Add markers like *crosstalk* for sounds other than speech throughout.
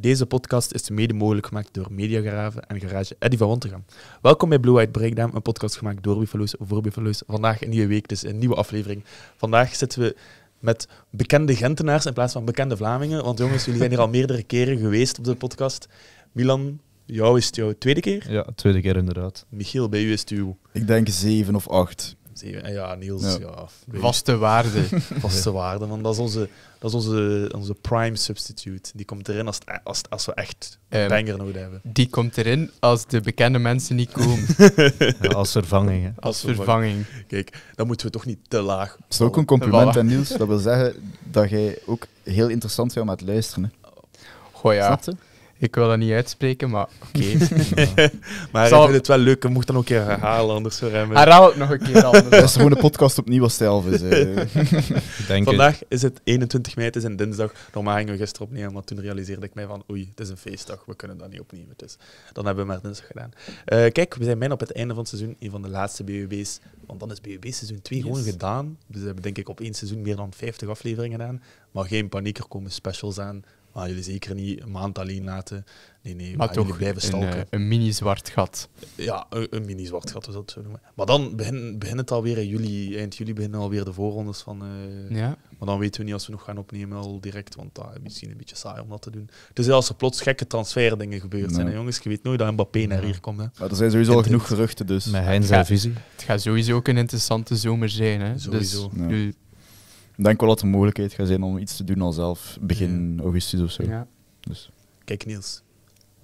Deze podcast is mede mogelijk gemaakt door Mediagraven en Garage Eddy van gaan. Welkom bij Blue White Breakdown, een podcast gemaakt door of voor Buffalo's. Vandaag een nieuwe week, dus een nieuwe aflevering. Vandaag zitten we met bekende Gentenaars in plaats van bekende Vlamingen. Want jongens, jullie zijn hier al *laughs* meerdere keren geweest op de podcast. Milan, jou is het jouw tweede keer? Ja, tweede keer inderdaad. Michiel, bij u is het uw... Ik denk zeven of acht ja, Niels, ja. Vaste waarde. *laughs* Vaste waarde, want dat is onze, dat is onze, onze prime substitute. Die komt erin als, als, als we echt een nodig hebben. Die komt erin als de bekende mensen niet komen. *laughs* als vervanging. Als vervanging. Kijk, dan moeten we toch niet te laag. Dat is ook een compliment aan Niels. Dat wil zeggen dat jij ook heel interessant vindt om het luisteren. Hè. Goh ja. Ik wil dat niet uitspreken, maar oké. *laughs* maar Zal... vind het wel leuk, Ik mocht dan ook een keer herhalen, anders zou hem. Herhaal het nog een keer anders. is gewoon een podcast opnieuw als zelf is. Vandaag is het 21 mei, het is een dinsdag. Normaal gingen we gisteren opnemen, maar toen realiseerde ik mij van oei, het is een feestdag, we kunnen dat niet opnieuw Dus dan hebben we maar dinsdag gedaan. Eh, kijk, we zijn bijna op het einde van het seizoen, een van de laatste BUB's. Want dan is BUB seizoen 2 gewoon gedaan. Dus we hebben denk ik op één seizoen meer dan 50 afleveringen gedaan. Maar geen paniek, er komen specials aan. Maar jullie zeker niet een maand alleen laten. Nee, nee, maar, toch blijven stalken. Eh, een, een mini-zwart gat. Ja, een, een mini-zwart gat, we dat zo noemen. Maar dan beginnen begin het alweer in juli. Eind juli beginnen alweer de voorrondes van... Eh, ja. Maar dan weten we niet als we nog gaan opnemen al direct, want dat is misschien een beetje saai om dat te doen. Dus als er plots gekke transferdingen gebeurd zijn, jongens, je weet nooit dat Mbappé naar hier komt. Hè. Maar er zijn sowieso al genoeg geruchten, dus. Met zijn visie. Het gaat sowieso ook een interessante zomer zijn, hè. Sowieso. Dus, denk wel dat de mogelijkheid gaat zijn om iets te doen al zelf begin augustus of zo. Ja. Dus. Kijk, Niels,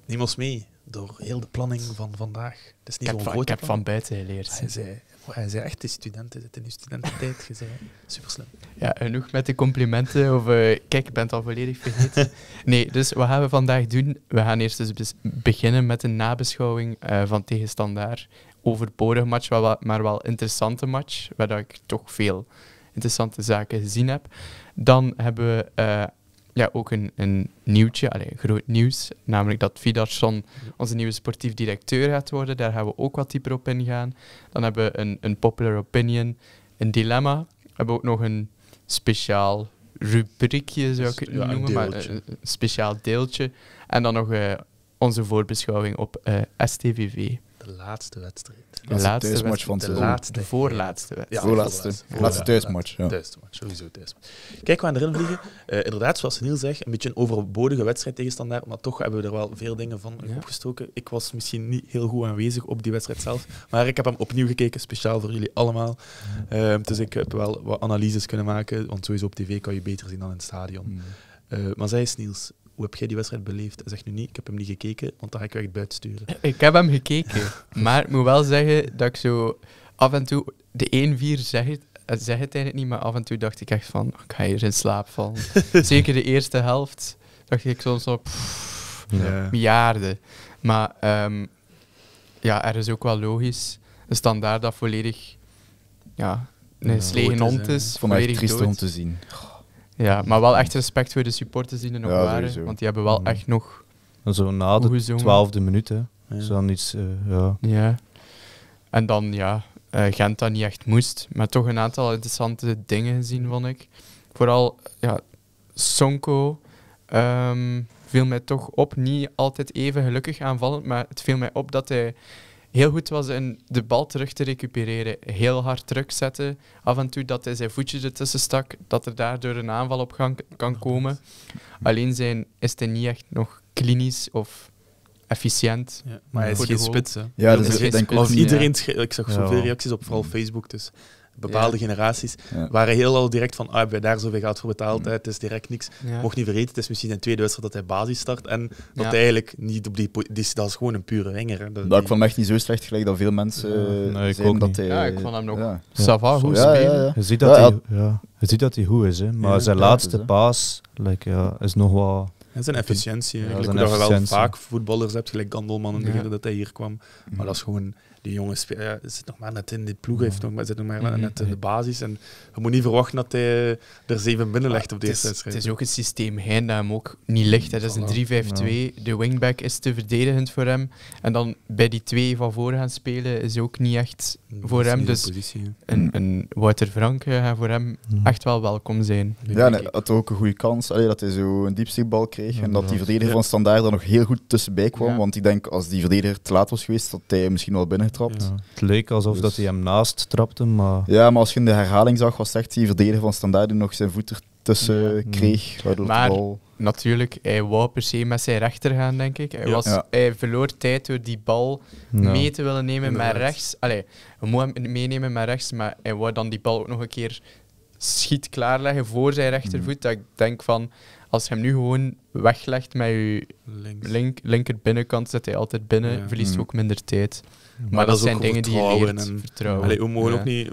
neem ons mee door heel de planning van vandaag. Het is niet ik, heb van, ik heb van buiten geleerd. Hij zei, hij zei echt, de studenten zitten in studententijd. Je zei, super slim. Ja, genoeg met de complimenten. Of, eh, kijk, ik ben al volledig vergeten. *laughs* nee, dus wat gaan we vandaag doen? We gaan eerst dus beginnen met een nabeschouwing eh, van tegenstandaar. Overbodig match, maar wel, maar wel interessante match, waar ik toch veel interessante zaken gezien heb. Dan hebben we eh, ja, ook een, een nieuwtje, allez, groot nieuws, namelijk dat Vidarsson onze nieuwe sportief directeur gaat worden. Daar gaan we ook wat dieper op ingaan. Dan hebben we een, een popular opinion, een dilemma. We hebben ook nog een speciaal rubriekje, zou ik het noemen, maar eh, een, speciaal deeltje. En dan nog eh, onze voorbeschouwing op STVV de laatste wedstrijd. De, voorlaatste. laatste wedstrijd, van de, laatste, de voorlaatste wedstrijd. voorlaatste. Laatste thuismatch. Ja. sowieso thuismatch. Kijk, we gaan erin vliegen. Eh, inderdaad, zoals Niels zegt, een beetje een overbodige wedstrijd tegenstandaar, maar toch hebben we er wel veel dingen van opgestoken. Ik was misschien niet heel goed aanwezig op die wedstrijd zelf, maar ik heb hem opnieuw gekeken, speciaal voor jullie allemaal. Ehm, dus ik heb wel wat analyses kunnen maken, want sowieso op tv kan je beter zien dan in het stadion. Mm. Eh, maar zij is Niels, hoe heb jij die wedstrijd beleefd? Hij zegt nu niet, ik heb hem niet gekeken, want dan ga ik je echt buiten sturen. *laughs* Ik heb hem gekeken, *laughs* maar ik moet wel zeggen dat ik zo af en toe, de 1-4 zeg het, eh, zeg het eigenlijk niet, maar af en toe dacht ik echt van, ik ga hier in slaap vallen. *laughs* Zeker de eerste helft dacht ik soms op ja. miljarden. Maar ehm, ja, er is ook wel logisch, een standaard dat volledig ja, een ja, hond is. Vond mij om te zien. Ja, maar wel echt respect voor de supporters die er nog waren. Want die hebben wel mm-hmm. echt nog. En Zo na de gezongen. twaalfde minuut, Zo iets, eh, ja. Ja. En dan, ja, eh, Gent dat niet echt moest. Maar toch een aantal interessante dingen gezien, vond ik. Vooral, ja, Sonko ehm, viel mij toch op. Niet altijd even gelukkig aanvallend, maar het viel mij op dat hij heel goed was in de bal terug te recupereren. Heel hard terugzetten, zetten. Af en toe dat hij zijn voetje ertussen stak, dat er daardoor een aanval op gang kan komen. Alleen zijn, is hij niet echt nog klinisch of efficiënt. maar hij is geen spits. Ja, dus ik Iedereen, ik zag zoveel reacties op vooral Facebook. Dus bepaalde generaties, waren heel al direct van, ah, bij daar zoveel geld voor betaald, mm. het is direct niks. Mocht niet vergeten, het is misschien zijn tweede wedstrijd dat hij basis start en dat eigenlijk niet op die, Dat is gewoon een pure winger. Dat, ik vond echt niet zo slecht gelijk dat veel mensen eh, nee, ik ook dat hij... Ja, ik vond hem nog... Ja. goed spelen. Je ziet dat hij... Ja. ziet dat hij goed is, hè. maar zijn laatste paas like, ja, is nog wel... En zijn efficiëntie. dat je wel vaak voetballers hebt, gelijk Gandelman de ja. dat hij hier kwam. Maar mm. dat is gewoon die jongen zit nog maar net in dit ploeg, heeft nog, zit nog maar mhm. net in de basis. En je moet niet verwachten dat hij er zeven binnenlegt op deze wedstrijd. Het is ook het systeem hein dat hem ook niet ligt. Dat is een 3-5-2. De wingback is te verdedigend voor hem. En dan bij die twee van voren gaan spelen is ook niet echt voor hem. Dus een, een Wouter Frank eh, voor hem echt wel welkom zijn. Ja, nee, had ook een goede kans Allee, dat hij zo een diepstiekbal kreeg. en dat die verdediger van Standaard er nog heel goed tussenbij kwam. Want ik denk als die verdediger te laat was geweest, dat hij misschien wel binnen het leek alsof dus- dat hij hem naast trapte, maar... Ja, maar als je in de herhaling zag, was echt die verdediger van Standaard nog zijn voet ertussen kreeg. maar natuurlijk, hij wou per se met zijn rechter gaan, denk ik. Hij, was, hij verloor tijd door die bal mee te willen nemen met rechts. Allee, we moeten hem meenemen met rechts, maar hij wou dan die bal ook nog een keer schiet klaarleggen voor zijn rechtervoet. Dat ik denk van, als je hem nu gewoon weglegt met je link, linker binnenkant, zet hij altijd binnen, verliest mm. ook minder tijd. Maar, dat, dat zijn dingen die je leert, en, vertrouwen. we mogen ook niet,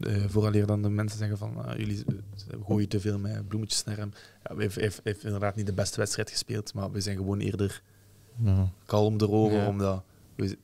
eh, Vooral dan de mensen zeggen van ah, jullie eh, gooien te veel met bloemetjes naar hem. Ja, hij heeft, inderdaad niet de beste wedstrijd gespeeld, maar we zijn gewoon eerder kalm erover, ja. omdat... je,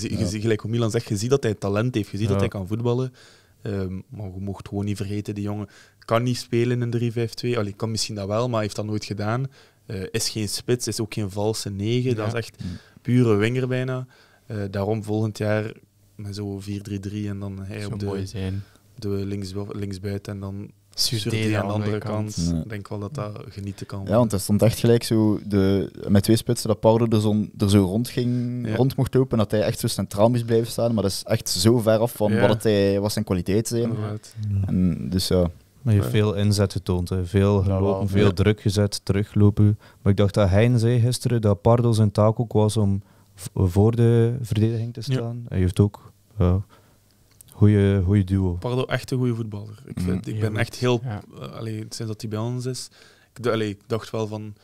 je, gelijk hoe Milan zegt, je ziet dat hij talent heeft, je ziet dat hij kan voetballen. Um, maar je mocht gewoon niet vergeten, die jongen kan niet spelen in de 3-5-2. Allee, kan misschien dat wel, maar heeft dat nooit gedaan. Eh, is geen spits, is ook geen valse negen. Dat is echt mm. pure winger bijna. Eh, daarom volgend jaar met zo 4-3-3 en dan hij op de, zijn. de links, linksbuiten en dan Surde aan de andere kant. Ik denk wel dat dat genieten kan. Ja, want dat stond echt gelijk zo de, met twee spitsen dat Pardo er zo, er zo rond, ging, rond mocht lopen. Dat hij echt zo centraal moest blijven staan. Maar dat is echt zo ver af van wat, hij, wat zijn kwaliteit zijn. dus ja. Maar je hebt veel inzet getoond. Veel gelopen, veel druk gezet, teruglopen. Maar ik dacht dat Hein zei gisteren dat Pardo zijn taak ook was om voor de verdediging te staan. Hij heeft ook goede, goede duo. Pardo, echt een goede voetballer. Ik, vind, mm, ik ben echt heel. Ja. Eh, sinds dat hij bij ons is. Ik, ik dacht wel van.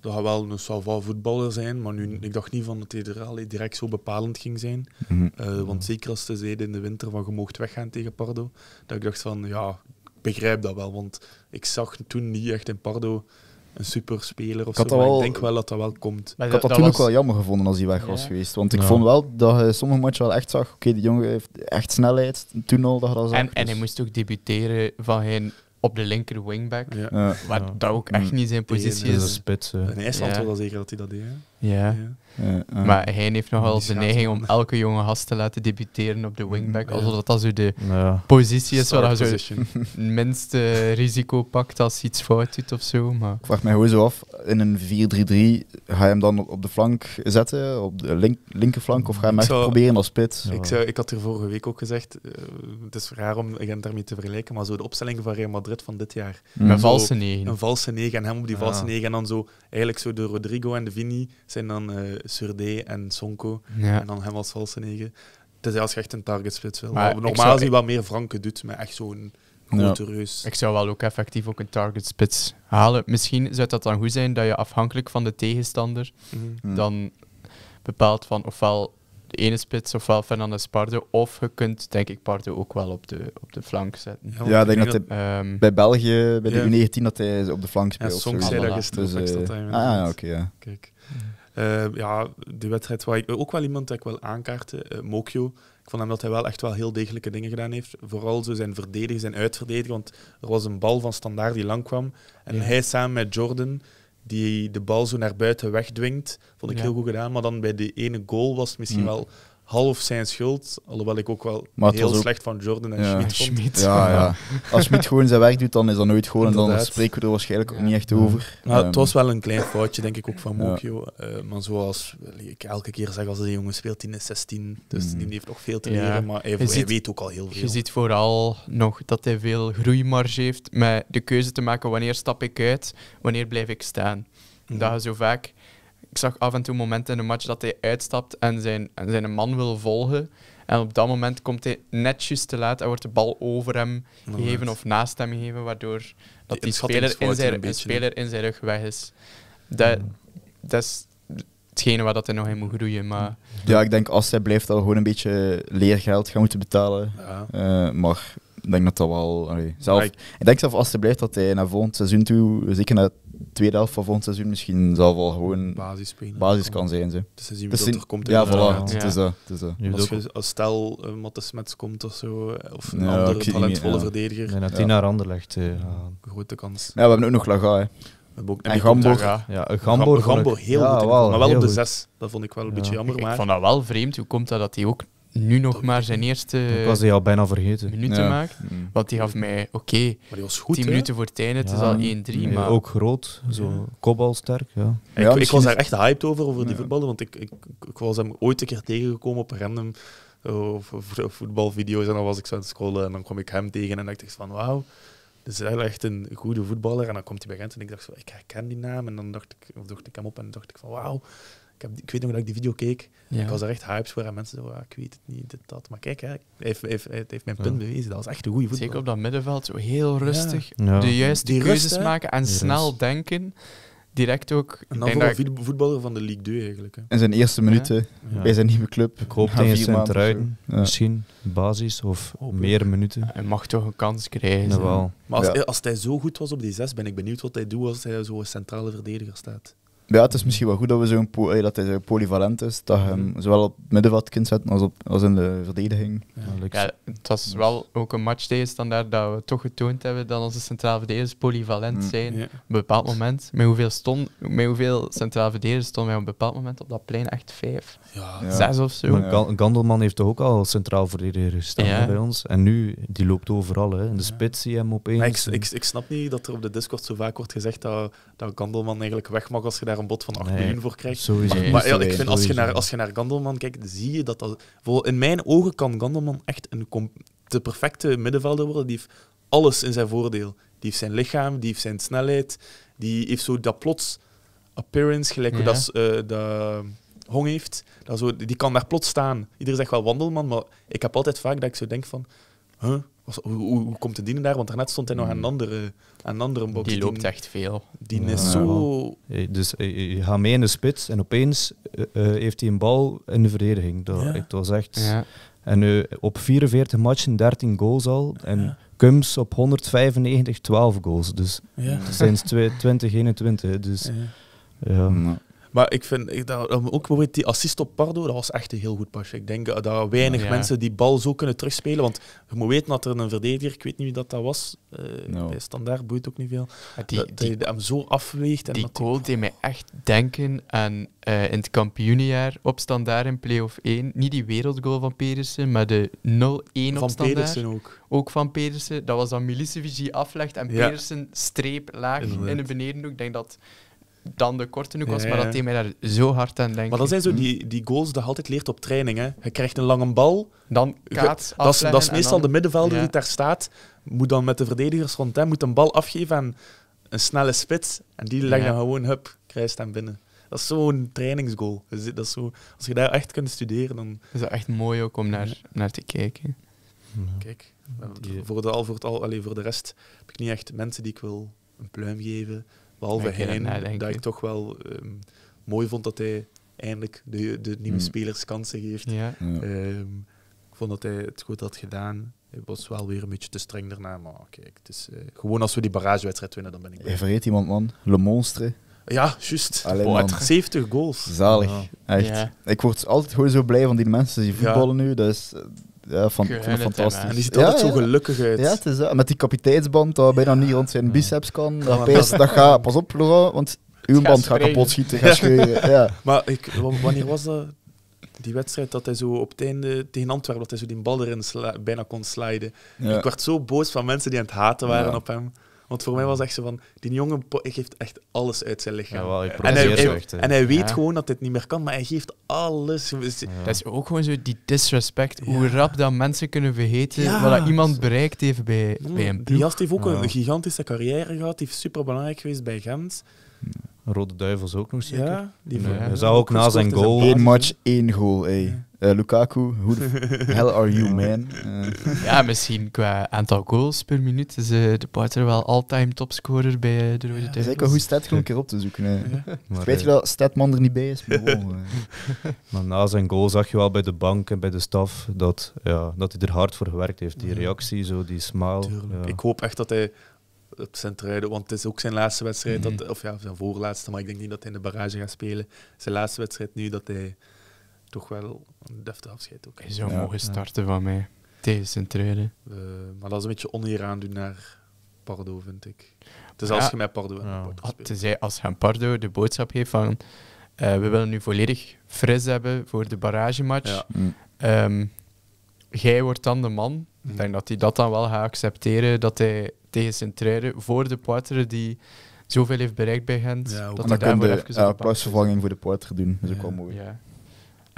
Dat gaat wel een Saval voetballer zijn, maar nu, mm. ik dacht niet van dat hij er direct zo bepalend ging zijn. Mm. Eh, want zeker als ze zeiden in de winter van je moogt weggaan tegen Pardo, dat ik dacht van ja, ik begrijp dat wel. Want ik zag toen niet echt in Pardo een superspeler of zo, ik denk wel dat dat wel komt. ik had dat, toen ook wel jammer gevonden als hij weg was geweest. Want ik vond wel dat je sommige matchen wel echt zag, oké, die jongen heeft echt snelheid, toen al dat dat en, en hij dus- moest ook debuteren van op de linker wingback, waar dat ook echt mm. niet zijn positie is. Spits, en hij is wel zeker dat hij dat deed. ja. Eh, ah. maar hij heeft nogal zijn neiging om elke jonge gast te laten debuteren op de mm, wingback. Alsof dat, zo de positie is waar hij *laughs* het minste risico pakt als iets fout doet of zo. Ik vraag mij gewoon zo af, in een 4-3-3 ga je hem dan op de flank zetten, op de link, linkerflank, of ga je hem echt proberen als spits? Ik, zou, ik had er vorige week ook gezegd, eh, het is raar om hem daarmee te vergelijken, maar zo de opstelling van Real Madrid van dit jaar. Mm. Een valse 9. Een valse 9 en hem op die valse 9 ah. en dan zo, eigenlijk zo de Rodrigo en de Vini zijn dan... Eh, Surdé en Sonko. En dan hem als Het is dus als je echt een targetspits wil. Maar normaal zou... zie wat meer Franken doet met echt zo'n motorreus. Ik zou wel ook effectief ook een targetspits halen. Misschien zou dat dan goed zijn dat je afhankelijk van de tegenstander mhm. dan bepaalt van ofwel de ene spits, ofwel Fernandes Pardo, of je kunt denk ik Pardo ook wel op de, op de flank zetten. Ja, ik denk dat, hij ehm, bij België, bij de U19, dat hij op de flank speelt. Ja, soms zei dat gisteren. Dus, eh, ah, oké. Kijk. Eh, ja, de wedstrijd waar ik ook wel iemand dat ik wel aankaarten, eh, Mokio. Ik vond hem dat hij wel echt wel heel degelijke dingen gedaan heeft. Vooral zo zijn verdedigen, zijn uitverdedigen. Want er was een bal van standaard die lang kwam. En hij samen met Jordan, die de bal zo naar buiten wegdwingt, vond ik heel goed gedaan. Maar dan bij de ene goal was het misschien mm. wel half zijn schuld. Alhoewel ik ook wel heel slecht van Jordan en ja. Schmid Ja, ja. Als Schmid gewoon zijn werk doet, dan is dat nooit gewoon. En dan spreken we er waarschijnlijk ook niet echt over. Maar Het ehm, was wel een klein foutje, denk ik, ook van Mokio. Eh, maar zoals ik elke keer zeg, als die jongen speelt, die is 16. Dus mm. die heeft nog veel te leren. Maar hij, ziet, weet ook al heel veel. Je ziet vooral nog dat hij veel groeimarge heeft met de keuze te maken wanneer stap ik uit, wanneer blijf ik staan. Mm. Dat je zo vaak ik zag af en toe momenten in een match dat hij uitstapt en zijn, en zijn man wil volgen. En op dat moment komt hij netjes te laat en wordt de bal over hem gegeven of naast hem gegeven, waardoor dat die, speler, in zijn, speler in zijn rug weg is. Dat, dat is hetgene wat dat hij nog in moet groeien. Maar... Ja, ik denk als hij blijft al gewoon een beetje leergeld gaan moeten betalen. Ja. Eh, maar ik denk dat dat wel. zelf, ik... denk zelf als het blijft dat hij naar volgend seizoen toe, zeker naar de tweede helft van volgend seizoen, misschien zelf wel gewoon basis, basis kan zijn. Ze. Dus ze zien we dat, er komt. Ja, voilà. is, is, Als, stel uh, eh, Matte Smets komt of zo, eh, of een ja, andere talentvolle verdediger. En dat hij naar Anderlecht eh, Grote kans. Ja, we hebben ook nog Laga. Hè. En Gambo, Ja, Gambo, Gambo heel goed. maar wel op de zes. Dat vond ik wel een beetje jammer. Ik vond dat wel vreemd. Hoe komt dat dat hij ook nu nog maar zijn eerste Ik was bijna vergeten. minuten Ja. maakt. Mm. Want die gaf mij, oké, 10 minuten voor het einde, het is al 1-3, maar... Ook groot, zo kopbalsterk. Ja. Ik, Ja, ik was daar echt hyped over, over die voetballen, want ik, ik, ik was hem ooit een keer tegengekomen op random eh, voetbalvideo's en dan was ik zo aan het scrollen en dan kwam ik hem tegen en dacht ik van wauw, dit is echt een goede voetballer. En dan komt hij bij Gent en ik dacht zo, ik herken die naam en dan dacht ik, of dacht ik hem op en dacht ik van wauw, ik weet nog dat ik die video keek. Ik was er echt hyped voor en mensen zo, ah, ik weet het niet, dit, dat. Maar kijk, hè, hij heeft, heeft, heeft, mijn punt bewezen. Dat was echt een goede voetbal. Zeker op dat middenveld, heel rustig. De juiste keuzes maken en snel denken. Direct ook. En dan voor een voetballer van de League 2 eigenlijk. Hè. In zijn eerste minuten bij zijn nieuwe club. Ik hoop tegen zijn truiden Misschien basis of op meer minuten. Hij mag toch een kans krijgen. Maar als, als hij zo goed was op die 6, ben ik benieuwd wat hij doet als hij zo centrale verdediger staat. Ja, het is misschien wel goed dat, we zo'n dat hij zo polyvalent is. Dat hij hem mhm. zowel op het middenveld kunt zetten als, op, als in de verdediging. Ja. ja, het was wel ook een match tegenstandaard dat we toch getoond hebben dat onze centrale verdedigers polyvalent mhm. zijn. Op een bepaald moment. Met hoeveel, stond, met hoeveel centrale verdedigers stonden wij op een bepaald moment op dat plein? Echt vijf, ja. zes of zo. Gandelman heeft toch ook al centraal verdediger gestaan bij ons. En nu, die loopt overal. Hè. In de spits zie hem opeens. ik, ik, ik, snap niet dat er op de Discord zo vaak wordt gezegd dat dat Gandelman eigenlijk weg mag als je daar een bod van 8 miljoen voor krijgt. Maar, ja, ik vind als je, naar, als je naar Gandelman kijkt, zie je dat dat. In mijn ogen kan Gandelman echt een de perfecte middenvelder worden. Die heeft alles in zijn voordeel. Die heeft zijn lichaam, die heeft zijn snelheid, die heeft zo dat plots appearance, gelijk hoe dat, uh, Hong heeft. Dat zo, die kan daar plots staan. Iedereen zegt wel wandelman, maar ik heb altijd vaak dat ik zo denk van hoe, komt de dienen daar? Want daarnet stond hij nog hmm. aan een andere, een andere box. Die loopt echt veel. Die is zo... dus je gaat mee in de spits en opeens eh, eh, heeft hij een bal in de verdediging. Dat, het was echt... En nu eh, op 44 matchen 13 goals al. En Cums op 195 12 goals. Dus sinds 2021. *laughs* Dus... Ja. Maar ik vind ik, dat, ook die assist op Pardo, dat was echt een heel goed pasje. Ik denk dat weinig mensen die bal zo kunnen terugspelen. Want je moet weten dat er een verdediger, ik weet niet wie dat, dat was, eh, Standaard boeit ook niet veel, die, hem zo afweegt. En die goal die... deed mij echt denken aan eh, in het kampioenjaar op Standaard in play-off 1. Niet die wereldgoal van Pedersen, maar de 0-1 op Standaard. Van Pedersen ook. Ook van Pedersen. Dat was dan Milicevic aflegt en Pedersen streep laag in de benedenhoek. Ik denk dat dan de korte kost, ja, maar dat hij mij daar zo hard aan denken. Maar dat zijn zo hm. die, die goals die je altijd leert op training. Je krijgt een lange bal. Dan kaats, dat, is, dat is meestal de middenvelder die daar staat. Moet dan met de verdedigers rond. hem Moet een bal afgeven aan een snelle spits. En die legt dan gewoon, hup, krijgt hem binnen. Dat is zo'n trainingsgoal. Dus dat is zo, als je daar echt kunt studeren, dan... Is dat echt mooi ook om naar, naar te kijken. Kijk, voor de, al, voor, het al, allez, voor de rest heb ik niet echt mensen die ik wil een pluim geven Behalve Heijn, dat ik toch wel um, mooi vond dat hij eindelijk de, de nieuwe mm. spelers kansen geeft. Ja. Ehm, ik vond dat hij het goed had gedaan. Hij was wel weer een beetje te streng daarna, maar kijk, het is, eh, gewoon als we die barragewedstrijd winnen, dan ben ik blij. Je vergeet iemand, man. Le Monstre. Ja, juist. Alleen 70 goals. Zalig, echt. Ik word altijd gewoon zo blij van die mensen die voetballen nu. Dat is, ja, van, ik vind fantastisch. En eh, die ziet altijd zo gelukkig uit. Ja, het is, eh, met die kapiteinsband dat bijna niet rond zijn biceps kan. Dat, dat gaat, pas op, Laurent, want uw band gaat kapot schieten. *laughs* ja. Maar ik, wanneer was dat? die wedstrijd dat hij zo op het einde tegen Antwerpen dat hij zo die bal erin bijna kon sliden. Ik werd zo boos van mensen die aan het haten waren op hem. Want voor mij was echt zo van, die jongen geeft echt alles uit zijn lichaam. en, hij, en hij weet gewoon dat dit niet meer kan, maar hij geeft alles. Ja. is ook gewoon zo die disrespect, hoe rap dat mensen kunnen vergeten wat dat iemand bereikt heeft bij, bij een Die gast heeft ook een gigantische carrière gehad, die is super belangrijk geweest bij Gent. Rode Duivels ook nog zeker. die Hij zou ook na zijn goal. Eén match, één goal, ey. Eh, Lukaku, hoe the *laughs* hell are you, man? Eh. Ja, misschien qua aantal goals per minuut is eh, de Poiter wel all-time topscorer bij de Rode ja, Duivels. Zeker een goed stat gewoon een keer op te zoeken. Ja. Maar, weet je wel, Statman er niet bij is, maar *laughs* Maar na zijn goal zag je wel bij de bank en bij de staf dat, ja, dat hij er hard voor gewerkt heeft. Die reactie, zo, die smile. Ik hoop echt dat hij op zijn truiden, want het is ook zijn laatste wedstrijd, mhm. of ja, zijn voorlaatste, maar ik denk niet dat hij in de barrage gaat spelen. Zijn laatste wedstrijd nu, dat hij toch wel een deftig afscheid ook. zou zou mogen starten van mij. Tegen Centrale. Eh, maar dat is een beetje oneer doen naar Pardo, vind ik. Het is als je met Pardo en Pardo als hij Pardo de boodschap geeft van... Eh, we willen nu volledig fris hebben voor de barragematch. Ja. Mm. Ehm, jij wordt dan de man. Ik denk mm. dat hij dat dan wel gaat accepteren. Dat hij tegen sint voor de Poitre die zoveel heeft bereikt bij Gent, dat hij daarvoor eh, de, even... Ja, pasvervanging voor de Poitre doen. Dat is ook wel mooi. Ja.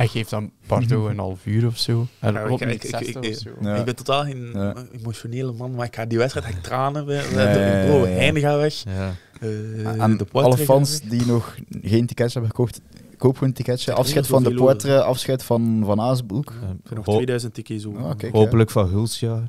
Hij geeft dan parto mhm. een half uur of zo. En ik, ben totaal geen emotionele man, maar ik ga die wedstrijd, echt ik tranen. We bij bro, weg. de alle fans die nog geen tickets hebben gekocht, koop gewoon een ticketje. Afscheid van de portre afscheid van Van Aasbroek. nog 2000 tickets over. Ah, Hopelijk van Hulsjaar.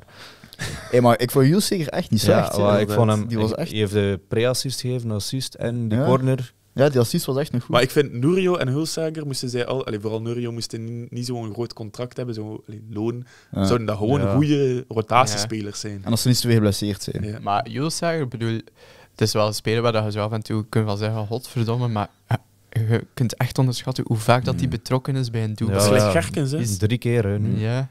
Hey, maar ik vond Jules zeker echt niet slecht. Ja, ik vond hem, die was echt... Hij heeft de pre-assist gegeven, assist en de corner. Ja, die assist was echt nog goed. Maar ik vind Nurio en Hulsager moesten zij al, allez, vooral Nurio moesten niet, zo'n groot contract hebben, zo'n loon. Ja. Zouden dat gewoon ja. goede rotatiespelers zijn. En als ze niet zo geblesseerd zijn. Maar Hulsager, bedoel, het is wel een speler waar je zo af en toe kunt van zeggen: godverdomme, maar eh, je kunt echt onderschatten hoe vaak dat hij hmm. betrokken is bij een doel. dat is Gerkens, is... Drie keer, nu. Ja.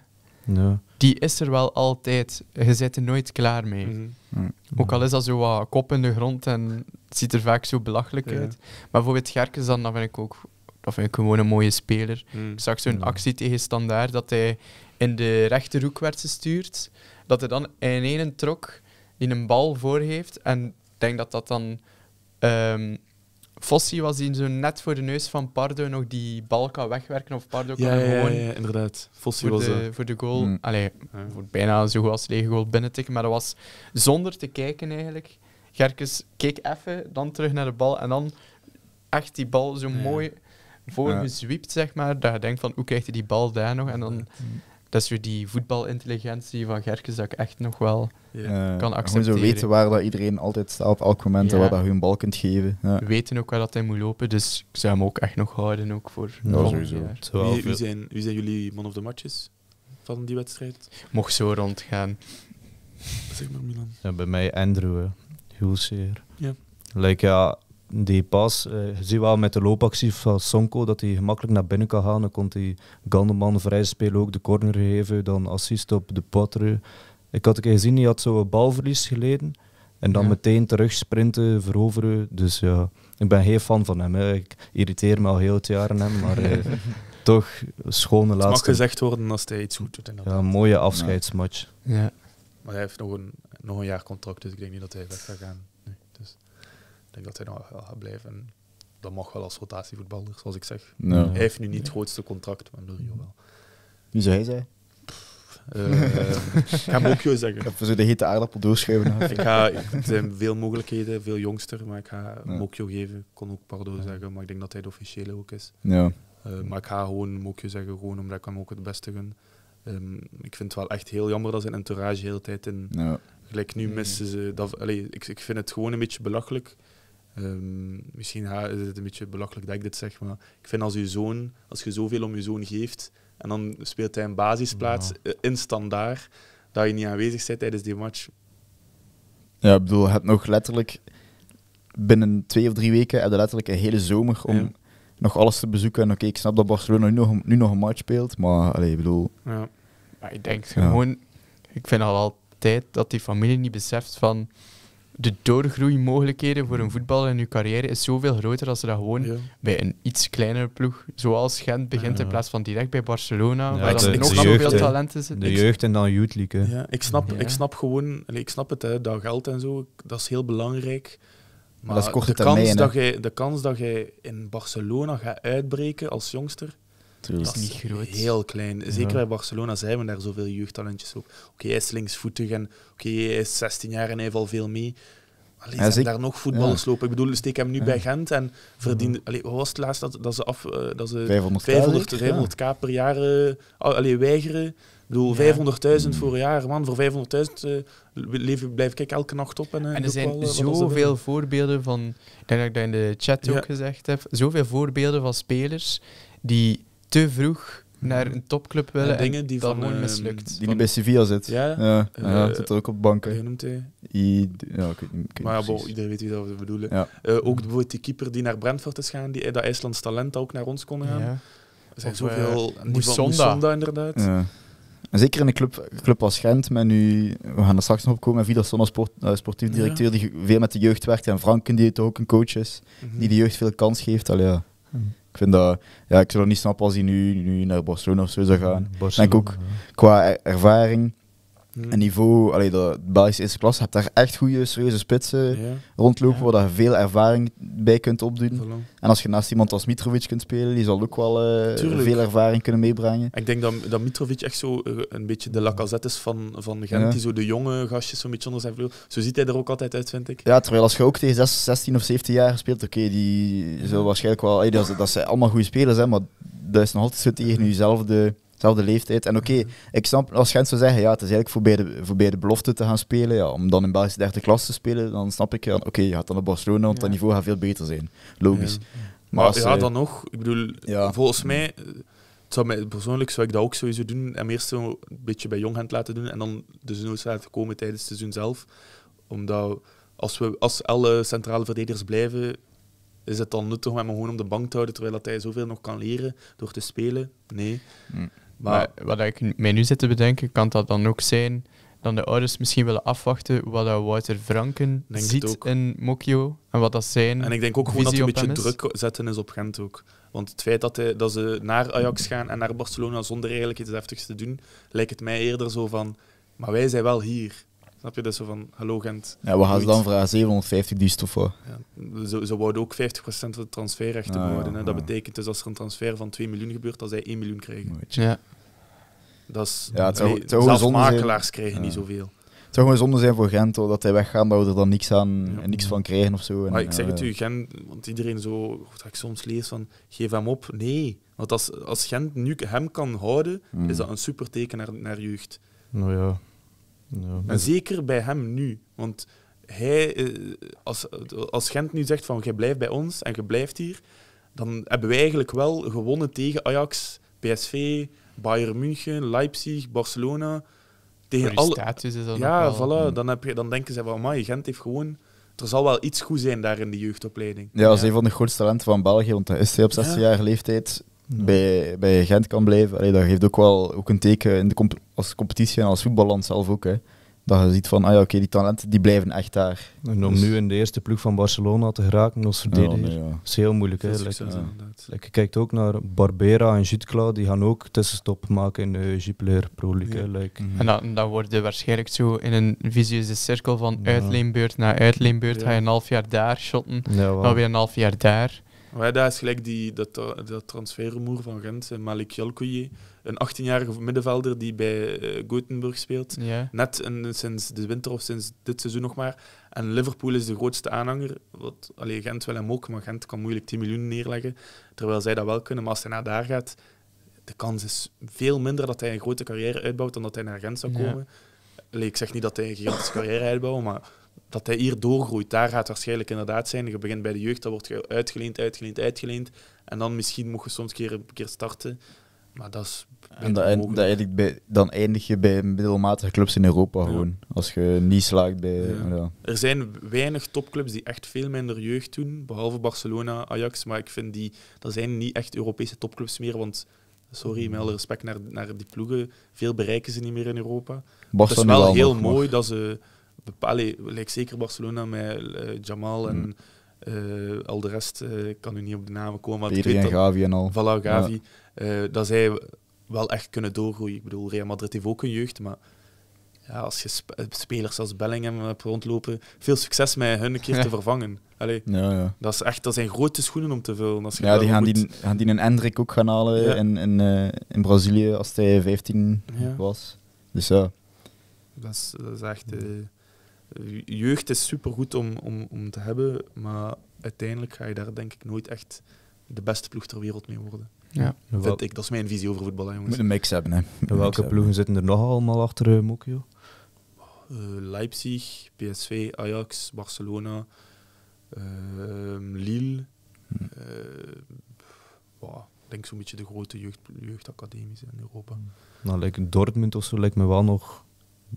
Die is er wel altijd. Je zit er nooit klaar mee. Hmm. Hmm. Ook al is dat zo wat kop in de grond en het ziet er vaak zo belachelijk uit. Maar bijvoorbeeld Gerkes, dan, dat vind ik ook dat vind ik gewoon een mooie speler. Hmm. Ik zag zo'n actie tegen Standaard dat hij in de rechterhoek werd gestuurd. Dat hij dan in één trok die een bal voor heeft. En ik denk dat dat dan... Um, Fossi was die zo net voor de neus van Pardo nog die bal kan wegwerken. Of Pardo kan gewoon... Ja, ja, inderdaad. Fossi voor was de, Voor de goal. Hmm. Allee, voor bijna zo goed als lege goal binnentikken. Maar dat was zonder te kijken eigenlijk. Gerkes keek even, dan terug naar de bal en dan echt die bal zo mooi voorgezwiept, zeg maar. Dat je denkt van, hoe krijgt hij die bal daar nog? En dan dat is weer die voetbalintelligentie van Gerkes dat ik echt nog wel kan accepteren. Gewoon zo weten waar dat iedereen altijd staat op elk moment ja. waar je een bal kunt geven. We weten ook waar dat hij moet lopen, dus ik zou hem ook echt nog houden ook voor ja, sowieso. Wie, wie, zijn, wie zijn jullie man of the matches van die wedstrijd? Mocht zo rondgaan. Zeg maar Milan. Ja, bij mij Andrew hoe Ja. Like, ja, die pas, eh, je ziet wel met de loopactie van Sonko dat hij gemakkelijk naar binnen kan gaan. Dan komt die Gandeman vrij spelen, ook de corner geven, dan assist op de potter. Ik had een keer gezien, hij had zo'n balverlies geleden. En dan meteen terug sprinten, veroveren. Dus ja, ik ben geen fan van hem. Ik irriteer me al heel het jaar aan hem, maar eh, *laughs* toch schone laatste. Het mag gezegd worden als hij iets goed doet. Ja, een mooie afscheidsmatch. Ja. Maar hij heeft nog een nog een jaar contract, dus ik denk niet dat hij weg gaat gaan. Nee, dus ik denk dat hij nog wel gaat blijven. dat mag wel als rotatievoetballer, zoals ik zeg. Hij heeft nu niet het grootste contract, maar je wel. Wie zou hij zijn? Uh, eh, *laughs* ik ga Mokio zeggen. Even zo de hete aardappel doorschuiven. *laughs* ik ga, er zijn veel mogelijkheden, veel jongster, maar ik ga ja. Mokio geven. Ik kon ook Pardo zeggen, maar ik denk dat hij de officiële ook is. Ja. Eh, maar ik ga gewoon Mokio zeggen, gewoon omdat ik hem ook het beste gun. Um, ik vind het wel echt heel jammer dat zijn entourage de hele tijd in, ja. Gelijk nu mm. missen ze dat. Allee, ik, ik vind het gewoon een beetje belachelijk. Ehm, misschien ja, is het een beetje belachelijk dat ik dit zeg, maar ik vind als je zoon, als je zoveel om je zoon geeft en dan speelt hij een basisplaats eh, in standaard, dat je niet aanwezig bent tijdens die match. Ja, ik bedoel, heb nog letterlijk binnen twee of drie weken heb je letterlijk een hele zomer om nog alles te bezoeken. En oké, ik snap dat Barcelona nu nog, nu nog een match speelt, maar allee, ik bedoel. Ja. Maar ik denk gewoon, ik vind al wel dat die familie niet beseft van de doorgroeimogelijkheden voor een mm. voetballer in uw carrière is zoveel groter als ze dat gewoon bij een iets kleinere ploeg, zoals Gent, begint in plaats van direct bij Barcelona, ja, waar dan nog veel talenten is. De jeugd en dan Youth League. Ja, ik, snap, ik snap gewoon, ik snap het, hè, dat geld en zo, dat is heel belangrijk. Maar, de, kans dat jij, de kans dat jij in Barcelona gaat uitbreken als jongster, Tuurlijk. Dat is niet groot. Heel klein. Zeker bij Barcelona zijn we daar zoveel jeugdtalentjes op. Oké, okay, hij is linksvoetig en hij is 16 jaar en hij heeft al veel mee. Allee, ze hebben daar nog voetballers ja. lopen. Ik bedoel, steek hem nu bij Gent en verdien... Allee, was het laatst dat, dat ze af... Eh, dat ze 500, 500, 500 ja. k per jaar eh, weigeren? Ik bedoel, 500.000 mm. voor een jaar, man. Voor 500.000 uh, eh, blijf ik elke nacht op. En, en er zijn zoveel voorbeelden van... Ik denk dat ik dat in de chat ook gezegd heb. Zoveel voorbeelden van spelers die te vroeg naar een topclub willen dingen die van, mooi ehm, mislukt. Die, van... bij Sevilla zit. Ja, eh, ja, zit er ook op banken. Hoe ik maar ja, iedereen weet wie dat we bedoelen. Eh, ook bijvoorbeeld die keeper die naar Brentford is gaan, die, eh, dat IJslands talent ook naar ons kon gaan. Ja. Er zijn zoveel... Uh, Moussonda. inderdaad. Ja. En zeker in een club, club als Gent, met nu, we gaan er straks nog op komen, Vida Son sport, sportief directeur die veel met de jeugd werkt, en Franken die het ook een coach is, mhm. die de jeugd veel kans geeft. Allee, ja. Hm. Ik vind dat, ja, ik zou dat niet snappen als hij nu, nu naar Barcelona of zo zou gaan. Ik denk ook qua e-, ervaring een niveau, allee, de Belgische eerste klas, hebt daar echt goede, serieuze spitsen rondlopen, waar je veel ervaring bij kunt opdoen. En als je naast iemand als Mitrovic kunt spelen, die zal ook wel eh, veel ervaring kunnen meebrengen. Ik denk dat, dat Mitrovic echt zo eh, een beetje de lacazette is van, van Gent, die zo de jonge gastjes zo'n beetje onder zijn Zo ziet hij er ook altijd uit, vind ik. Ja, terwijl als je ook tegen 6, 16 of 17 jaar speelt, oké, die zullen waarschijnlijk wel... dat, zijn allemaal goede spelers, hè, maar dat is nog altijd tegen jezelf de de leeftijd. En oké, ik snap als Gent zou zeggen, ja, het is eigenlijk voor beide, voor beide belofte te gaan spelen. Ja, om dan in Belgische derde klas te spelen, dan snap ik, ja, oké, je gaat dan naar Barcelona, want dat niveau gaat veel beter zijn. Logisch. Maar, ja, eh, dan nog. Ik bedoel, volgens mij... Eh, zou mij, persoonlijk zou ik dat ook sowieso doen. En eerst een beetje bij Jonghand laten doen en dan de zoons laten komen tijdens het seizoen zelf. Omdat als, we, als alle centrale verdedigers blijven, is het dan nuttig om hem gewoon om de bank te houden terwijl dat hij zoveel nog kan leren door te spelen? Nee. Mm. Maar, maar, wat ik mij nu zit te bedenken, kan dat dan ook zijn dat de ouders misschien willen afwachten wat Wouter Franken ziet in Mokio en wat dat zijn. En ik denk ook gewoon dat hij een beetje druk zetten is op Gent ook. Want het feit dat, dat ze naar Ajax gaan en naar Barcelona zonder eigenlijk iets heftigs te doen, lijkt het mij eerder zo van. Maar wij zijn wel hier. Snap je? Dat zo van, hallo Gent. Ja, we gaan ze dan vragen? 750 die stoffen. Ja, ze, ze wouden ook 50% van de transferrechten ah, Dat ah. betekent dus als er een transfer van 2 miljoen gebeurt, dat zij 1 miljoen krijgen. Ja. Dat is, ja, het zou, het makelaars krijgen niet zoveel. Het zou gewoon zonde zijn voor Gent dat hij weggaan, dat we er dan niks, aan, en niks van krijgen of zo. En, maar ik zeg het eh, u, Gent, want iedereen zo, wat ik soms lees van, geef hem op. Nee, want als, als Gent nu hem kan houden, mm. is dat een super teken naar, naar jeugd. Nou ja. Ja, en zeker bij hem nu. Want hij, eh, als, als Gent nu zegt van je blijft bij ons en je blijft hier, dan hebben wij eigenlijk wel gewonnen tegen Ajax, PSV, Bayern München, Leipzig, Barcelona. Tegen alle... status is dat Ja, voilà, hmm. dan, heb je, dan denken ze van, amai, Gent heeft gewoon... Er zal wel iets goed zijn daar in de jeugdopleiding. Ja, als ja. een van de grootste talenten van België, want hij is hij op 16 jaar leeftijd bij, Gent kan blijven. dat geeft ook wel ook een teken in de als competitie en als voetballand zelf ook. Hè. Dat je ziet van, ah ja, oké, die talenten die blijven echt daar. En om dus- nu in de eerste ploeg van Barcelona te geraken dat is heel moeilijk. Hè? Succes, je kijkt ook naar Barbera en Jutkla, die gaan ook tussenstop maken in de Jupiler Pro League. Mhm. En dan, worden je waarschijnlijk zo in een visieuze cirkel van uitleenbeurt naar uitleenbeurt. Ga je een half jaar daar shotten, dan weer een half jaar daar. Ja, dat is gelijk die, dat, dat transferrumoer van Gent, eh, Malik Jalkoye. Een 18-jarige middenvelder die bij eh, Gothenburg speelt. Net sinds de winter of sinds dit seizoen nog maar. En Liverpool is de grootste aanhanger. Wat, allee, Gent wil hem ook, maar Gent kan moeilijk 10 miljoen neerleggen. Terwijl zij dat wel kunnen. Maar als hij naar daar gaat, de kans is veel minder dat hij een grote carrière uitbouwt dan dat hij naar Gent zou komen. ik zeg niet dat hij een gigantische carrière uitbouwt, maar dat hij hier doorgroeit. Daar gaat het waarschijnlijk inderdaad zijn. Je begint bij de jeugd, dan wordt je uitgeleend, uitgeleend, uitgeleend. En dan misschien mocht je soms een keer, een keer starten. Maar dat is. En bij, dan eindig je bij middelmatige clubs in Europa gewoon. Als je niet slaagt bij. Er zijn weinig topclubs die echt veel minder jeugd doen. Behalve Barcelona, Ajax. Maar ik vind die. Dat zijn niet echt Europese topclubs meer. Want sorry, met alle respect naar, naar die ploegen. Veel bereiken ze niet meer in Europa. het is wel heel mooi dat ze Bepaalde lijkt zeker Barcelona met eh, Jamal en hmm. eh, al de rest uh, kan nu niet op de namen komen. Maar Pedri en Gavi en al. Gavi. dat zij wel echt kunnen doorgroeien. Ik bedoel, Real Madrid heeft ook een jeugd, maar ja, als je spelers als Bellingham hebt rondlopen, veel succes met hun een keer te *laughs* vervangen. ja, Dat, is echt, dat zijn grote schoenen om te vullen. Als je ja, die gaan, die gaan die een Endrik ook gaan halen in, in, in, Brazilië als hij 15 was. Dus ja. Dat is, dat is echt jeugd is supergoed om, om, te hebben, maar uiteindelijk ga je daar denk ik nooit echt de beste ploeg ter wereld mee worden. Ja. Vind ik, dat is mijn visie over voetbal, hè, jongens. Moet een mix hebben, welke ploegen zitten er nog allemaal achter uh, Mokio? Eh, Leipzig, PSV, Ajax, Barcelona, ehm, Lille. Hm. Eh, ik denk zo'n beetje de grote jeugd, jeugdacademies in Europa. Nou, Dortmund of zo lijkt me wel nog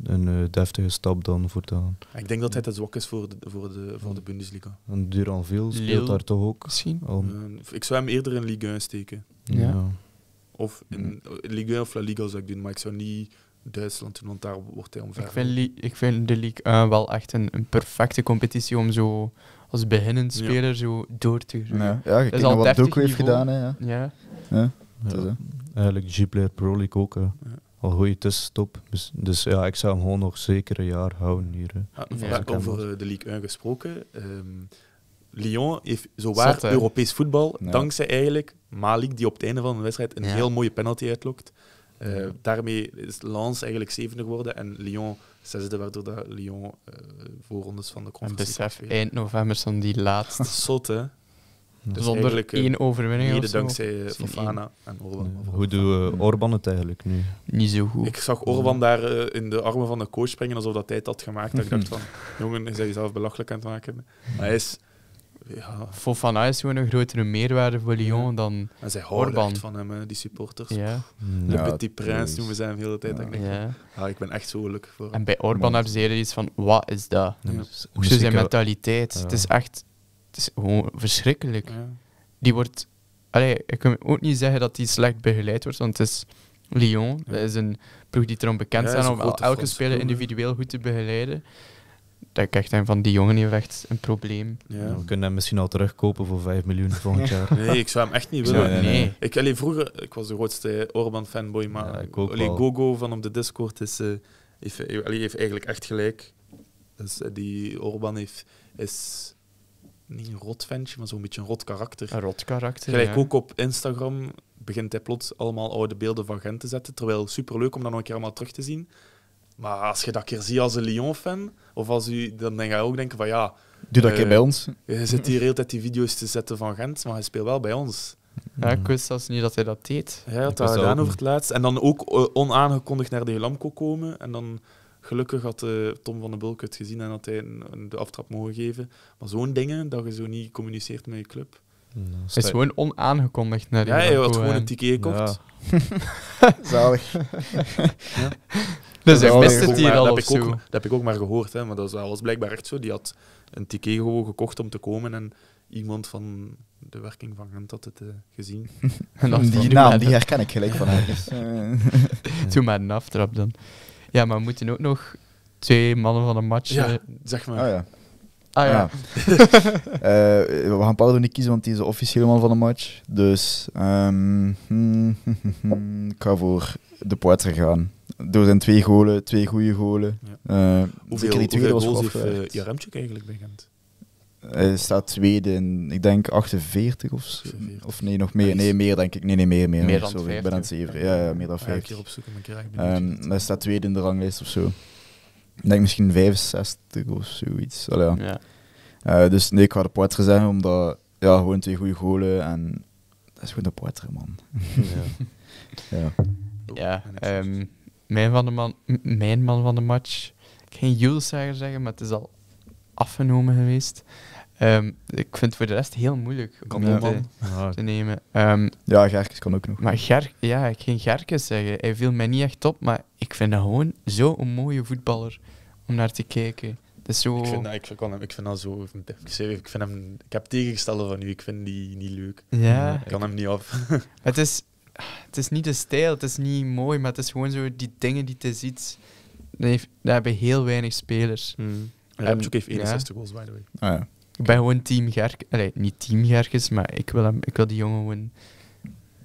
een eh, deftige stap dan voortaan. Ik denk dat hij te zwak is voor de, voor de, voor de Bundesliga. En Duranville speelt daar toch ook? Misschien. Eh, ik zou hem eerder in Ligue 1 steken. Ja. Of in Ligue 1 of La Liga zou ik doen, maar ik zou niet Duitsland doen, want daar wordt hij omver. Ik vind, ik vind de Ligue 1 wel echt een, een perfecte competitie om zo als beginnend speler zo door te groeien. Ja, ja dat wat Doku heeft gedaan. Hè, ja. Ja. ja. Eigenlijk G-Player Pro League ook al goede tussenstop. Dus, dus, ja, ik zou hem gewoon nog zeker een jaar houden hier. Ah, ja, ja. Over eh, de league 1 gesproken. Ehm, Lyon heeft zowaar Zat, Europees voetbal, dankzij eigenlijk Malik, die op het einde van de wedstrijd een heel mooie penalty uitlokt. Eh, daarmee is Lens eigenlijk zevende geworden en Lyon zesde, waardoor dat Lyon uh, voorrondes van de conference. En eind november zijn die laatste. *laughs* Zot, hè? Dus Zonder eh, één overwinning. Mede dankzij eh, Fofana en Orban. Hoe doen Orban het eigenlijk nu? Niet zo goed. Ik zag Orban daar eh, in de armen van de coach springen alsof dat hij het had gemaakt. dat ik dacht *laughs* van, jongen, je hij jezelf belachelijk aan het maken? Maar hij is... Fofana is gewoon een grotere meerwaarde voor Lyon dan Orban. van hem, die supporters. Ja. De petit prins noemen ze hem de hele tijd. Ik, denk ah, ik ben echt zo gelukkig voor En bij Orban hebben ze eerder iets van, wat is dat? Hoe is zijn mentaliteit? Het is echt het is gewoon verschrikkelijk. Die wordt... Allee, ik kan ook niet zeggen dat die slecht begeleid wordt, want het is Lyon. Dat is een ploeg die erom bekend ja, is om elke speler individueel goed te begeleiden. Dat ik echt van die jongen heeft echt een probleem. We kunnen hem misschien al terugkopen voor 5 miljoen *laughs* volgend jaar. Nee, ik zou hem echt niet willen. Nee, Ik, vroeger, ik was de grootste Orban-fanboy, maar allee, Gogo van op de Discord is, uh, heeft, eigenlijk echt gelijk. Dus eh, die Orban heeft, is niet een rot ventje, maar zo'n beetje een rot karakter. Een rot karakter. Gelijk ook op Instagram begint hij plots allemaal oude beelden van Gent te zetten. Terwijl superleuk om dat nog een keer allemaal terug te zien. Maar als je dat keer ziet als een Lyon-fan, of als u, dan denk je ook denken van ja. Doe dat uh, keer eh, bij ons. Je zit hier de hele tijd die video's te zetten van Gent, maar hij speelt wel bij ons. Ja, ik wist zelfs niet dat hij dat deed. Hij had dat gedaan over het laatst. En dan ook eh, onaangekondigd naar de Lamco komen. En dan Gelukkig had eh, Tom van den Bulk het gezien en had hij een, de aftrap mogen geven. Maar zo'n dingen, dat je zo niet communiceert met je club. Het hmm, is gewoon onaangekondigd naar die Ja, je had gewoon een ticket gekocht. *laughs* Zalig. ja. Dus wist het hier al dat heb, ik ook, dat heb ik ook maar gehoord, hè, maar dat was blijkbaar echt zo. Die had een ticket gewoon gekocht om te komen en iemand van de werking van Gent had het eh, gezien. *laughs* en die naam, die herken ik gelijk van ergens. *laughs* Toen maar een aftrap dan. Ja, maar we moeten ook nog twee mannen van een match. Eh, zeg maar. Ah, ja. Ah ja. *laughs* Eh, we gaan paulo niet kiezen, want die is officieel man van de match. Dus ehm, hmm, hmm, hmm, ik ga voor de Poitre gaan. Door zijn twee golen, twee goede golen. Ja. Eh, hoeveel, hoeveel goals heeft uh, eigenlijk begint hij eh, staat tweede in, ik denk 48 of zo. Of nee, nog meer. Nee, meer denk ik. Nee, nee, meer. Meer, meer dan Sorry, 50. ik ben aan het zeven. Ja, meer dan 50. maar hij ehm, staat tweede in de ranglijst of zo. Ik denk misschien 65 of zoiets. Allee, ja. Eh, dus nee, ik ga de Poitre zeggen, omdat ja, gewoon twee goede golen en dat is gewoon de Poitre, man. Ja. *laughs* ja. Ehm, mijn, van de man, mijn man van de match, ik ging Jules zeggen, maar het is al afgenomen geweest. Ehm, ik vind het voor de rest heel moeilijk om ja. te, te, nemen. Um, ja, Gerkes kan ook nog. Maar Ger ja, ik ging Gerkes zeggen. Hij viel mij niet echt op, maar ik vind hem gewoon zo'n mooie voetballer om naar te kijken. Dus zo... ik, vind, hem, ik zo. Ik, zeg, ik, vind hem, ik heb tegenstellers van nu ik vind die niet leuk. Ja. Ik kan hem niet af. *laughs* het, is, het is niet de stijl, het is niet mooi, maar het is gewoon zo die dingen die je ziet. Daar, hebben heel weinig spelers. Hmm. hij heeft ook heeft 61 goals, by the way. Ah, ja. Ik ben gewoon team Gerkes. Nee, niet team Gerkes, maar ik wil, hem, ik wil die jongen gewoon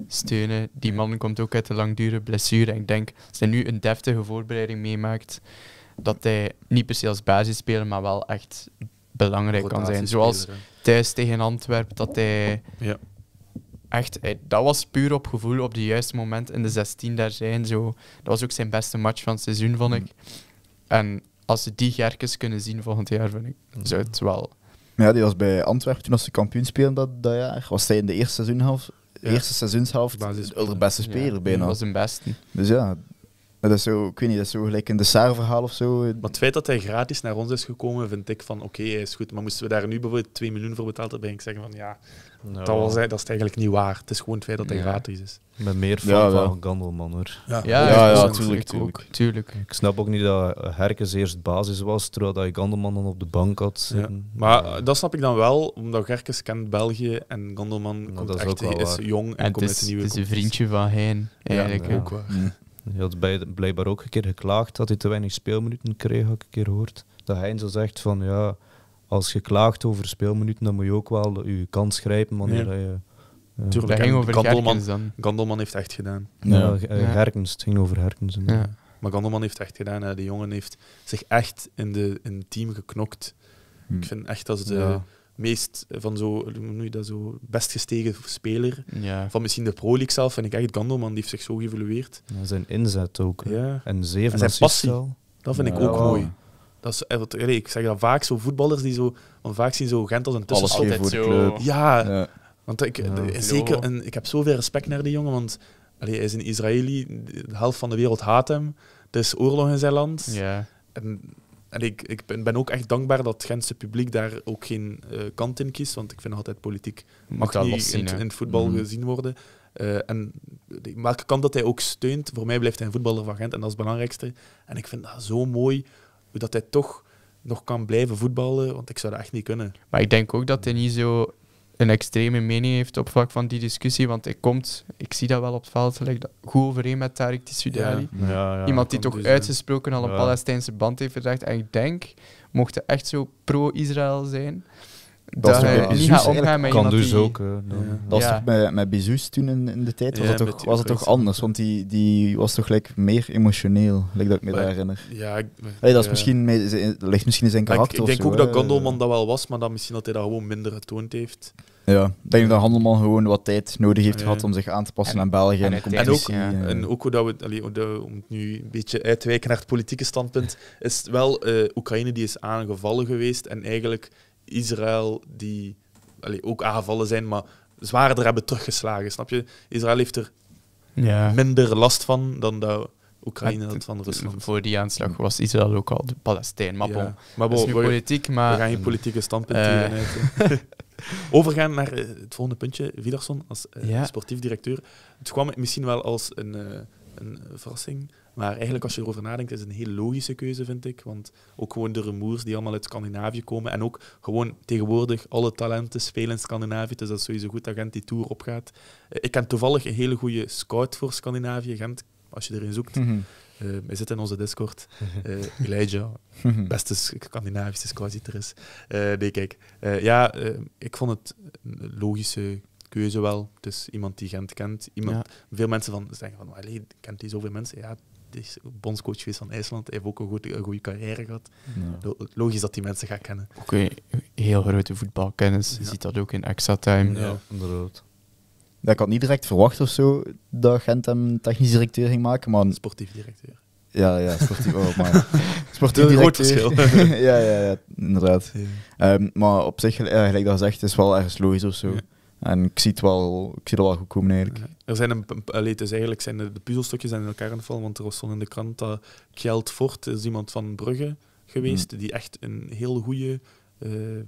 steunen. Die man komt ook uit een langdurige blessure. En ik denk, als hij nu een deftige voorbereiding meemaakt, dat hij niet per se als basisspeler, maar wel echt belangrijk kan zijn. Zoals thuis tegen Antwerpen, dat hij... Ja. Echt, dat was puur op gevoel, op de juiste moment in de 16 daar zijn. Zo. Dat was ook zijn beste match van het seizoen, vond mm. ik. En als ze die Gerkes kunnen zien volgend jaar, vind ik, mm. zou het wel ja, die was bij Antwerpen toen ze kampioen speelden dat, dat jaar. Was hij in de eerste seizoenhelft, ja. eerste seizoenshelft de beste speler bijna. Dat was zijn beste. Dus ja, dat is zo, ik weet niet, dat is zo gelijk een de verhaal of zo. Maar het feit dat hij gratis naar ons is gekomen, vind ik van oké, hij is goed. Maar moesten we daar nu bijvoorbeeld 2 miljoen voor betaald hebben, ben ik zeggen van ja, dat, was, dat is eigenlijk niet waar. Het is gewoon het feit dat hij gratis is. Met meer fan van Gandelman hoor. Ja, ja, ja, tuurlijk, tuurlijk. tuurlijk, Ik snap ook niet dat Herkes eerst basis was, terwijl hij Gandelman dan op de bank had. Maar dat snap ik dan wel, omdat Herkes kent België en Gandelman komt echt, is jong en, komt is, een nieuwe Het is een vriendje van Hein. eigenlijk. ook waar. Mm. Hij had blijkbaar ook een keer geklaagd dat hij te weinig speelminuten kreeg, had ik een keer gehoord. Dat hij zo zegt van ja als je klaagt over speelminuten, dan moet je ook wel je kans grijpen wanneer je... Eh, ging over Gandelman, dan. Gandelman heeft echt gedaan. Ja, ja. Herkens, eh, ging over Herkens. Maar Gandelman heeft echt gedaan. De jongen heeft zich echt in, de, in het team geknokt. Hm. Ik vind echt als de meest eh, van zo, dat zo, best gestegen speler van misschien de Pro League zelf. En ik echt Gandelman die heeft zich zo geëvolueerd. zijn inzet ook. En zeven en zijn passie. Dat vind ik ook mooi. Dat is, wat, ik zeg dat vaak, zo voetballers die zo... Want vaak zien zo Gent als een tussenstop. Ja, want ik, eh, zeker, en ik heb zoveel respect naar die jongen, want allee, hij is een Israëli, de helft van de wereld haat hem. Er is dus oorlog in zijn land. Ja. En, en ik, ik ben ook echt dankbaar dat het Gentse publiek daar ook geen eh, kant in kiest, want ik vind altijd politiek mag niet in, het voetbal mhm. gezien worden. Uh, en welke kant dat hij ook steunt, voor mij blijft hij een voetballer van Gent en dat is het belangrijkste. En ik vind dat zo mooi hoe dat hij toch nog kan blijven voetballen, want ik zou dat echt niet kunnen. Maar ik denk ook dat hij niet zo een extreme mening heeft op vlak van die discussie, want hij komt, ik zie dat wel op het veld, goed overeen met Tariq Tissoudali. Iemand die toch dus, uitgesproken al een Palestijnse band heeft verdacht. En ik denk, mocht hij echt zo pro-Israël zijn, dat is toch bij niet Kan dus ook. Eh, dat was toch met, met toen in, in, de tijd? Was, was het toch anders? Want die, die was toch gelijk meer emotioneel, lijkt dat ik me daar herinner. Ja, dat, is misschien, eh, ligt misschien in zijn karakter. Ik, ik denk ook dat Gondelman dat wel was, maar dat misschien dat hij dat gewoon minder getoond heeft. Ja, ik denk dat Handelman gewoon wat tijd nodig heeft gehad om zich aan te passen aan België en, ook, en ook hoe dat we, om het nu een beetje uit te wijken naar het politieke standpunt, is wel eh, Oekraïne die is aangevallen geweest en eigenlijk Israël, die ook aangevallen zijn, maar zwaarder hebben teruggeslagen. Snap je? Israël heeft er ja. minder last van dan de Oekraïne dat van Rusland. Voor die aanslag was Israël ook al de Palestijn. Maar, maar politiek, maar... We gaan geen politieke standpunten eh. uh. *laughs* Overgaan naar eh, het volgende puntje. Vidarsson als eh, sportief directeur. Het kwam misschien wel als een, een verrassing maar eigenlijk als je erover nadenkt, is het een heel logische keuze, vind ik. Want ook gewoon de rumoers die allemaal uit Scandinavië komen. En ook gewoon tegenwoordig alle talenten spelen in Scandinavië. Dus dat is sowieso goed dat Gent die tour opgaat. Eh, ik ken toevallig een hele goede scout voor Scandinavië, Gent. Als je erin zoekt, mm -hmm. zit in onze Discord. Uh, Elijah, mhm. beste Scandinavische scout die er is. Uh, nee, kijk. ja, ik vond het een logische keuze wel. Dus iemand die Gent kent. Iemand, Veel mensen van, zeggen van, kent hij zoveel mensen? Ja, is bondscoach geweest van IJsland. Hij heeft ook een, een goede carrière gehad. Logisch dat die mensen gaan kennen. Oké, heel grote voetbalkennis. Je ziet dat ook in extra time. Ja, inderdaad. Dat ik had niet direct verwacht of zo dat Gent hem technisch directeur ging maken. Maar... Sportief directeur. Ja, ja, sportief ook, maar... *laughs* sportief Een groot verschil. *laughs* ja, ja, ja, inderdaad. Ehm, maar op zich, eh, gelijk dat gezegd, is wel ergens logisch of zo. En ik zie het wel, ik zie het wel goed komen eigenlijk. Er zijn een, allee, het is eigenlijk zijn de, puzzelstukjes zijn in elkaar gevallen, want er zo in de krant dat Kjeld Fort is iemand van Brugge geweest, hmm. die echt een heel goede, ehm,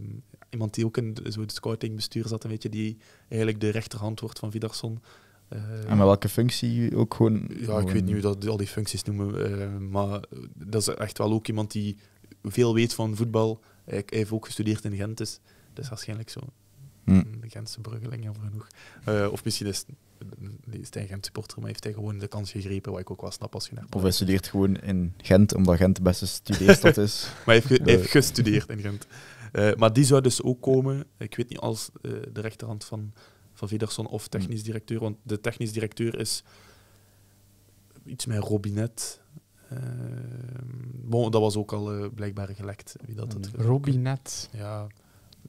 iemand die ook in het scoutingbestuur zat, een beetje die eigenlijk de rechterhand wordt van Vidarsson. Ehm, en met welke functie ook gewoon? Ja, ik weet niet hoe dat al die functies noemen, ehm, maar dat is echt wel ook iemand die veel weet van voetbal. Hij, hij heeft ook gestudeerd in Gent, dus dat is waarschijnlijk zo. De hm. Gentse bruggeling, jammer genoeg. Eh, of misschien is, is hij Gent supporter, maar heeft hij gewoon de kans gegrepen, wat ik ook wel snap als je naar... Of hij studeert gewoon in Gent, omdat Gent de beste studeerstad is. *laughs* maar hij heeft, heeft eh. gestudeerd in Gent. Eh, maar die zou dus ook komen, ik weet niet, als de rechterhand van, van Vederson of technisch hm. directeur. Want de technisch directeur is iets meer Robinet. Ehm, bon, dat was ook al blijkbaar gelekt. Wie dat het, Robinet. Ja,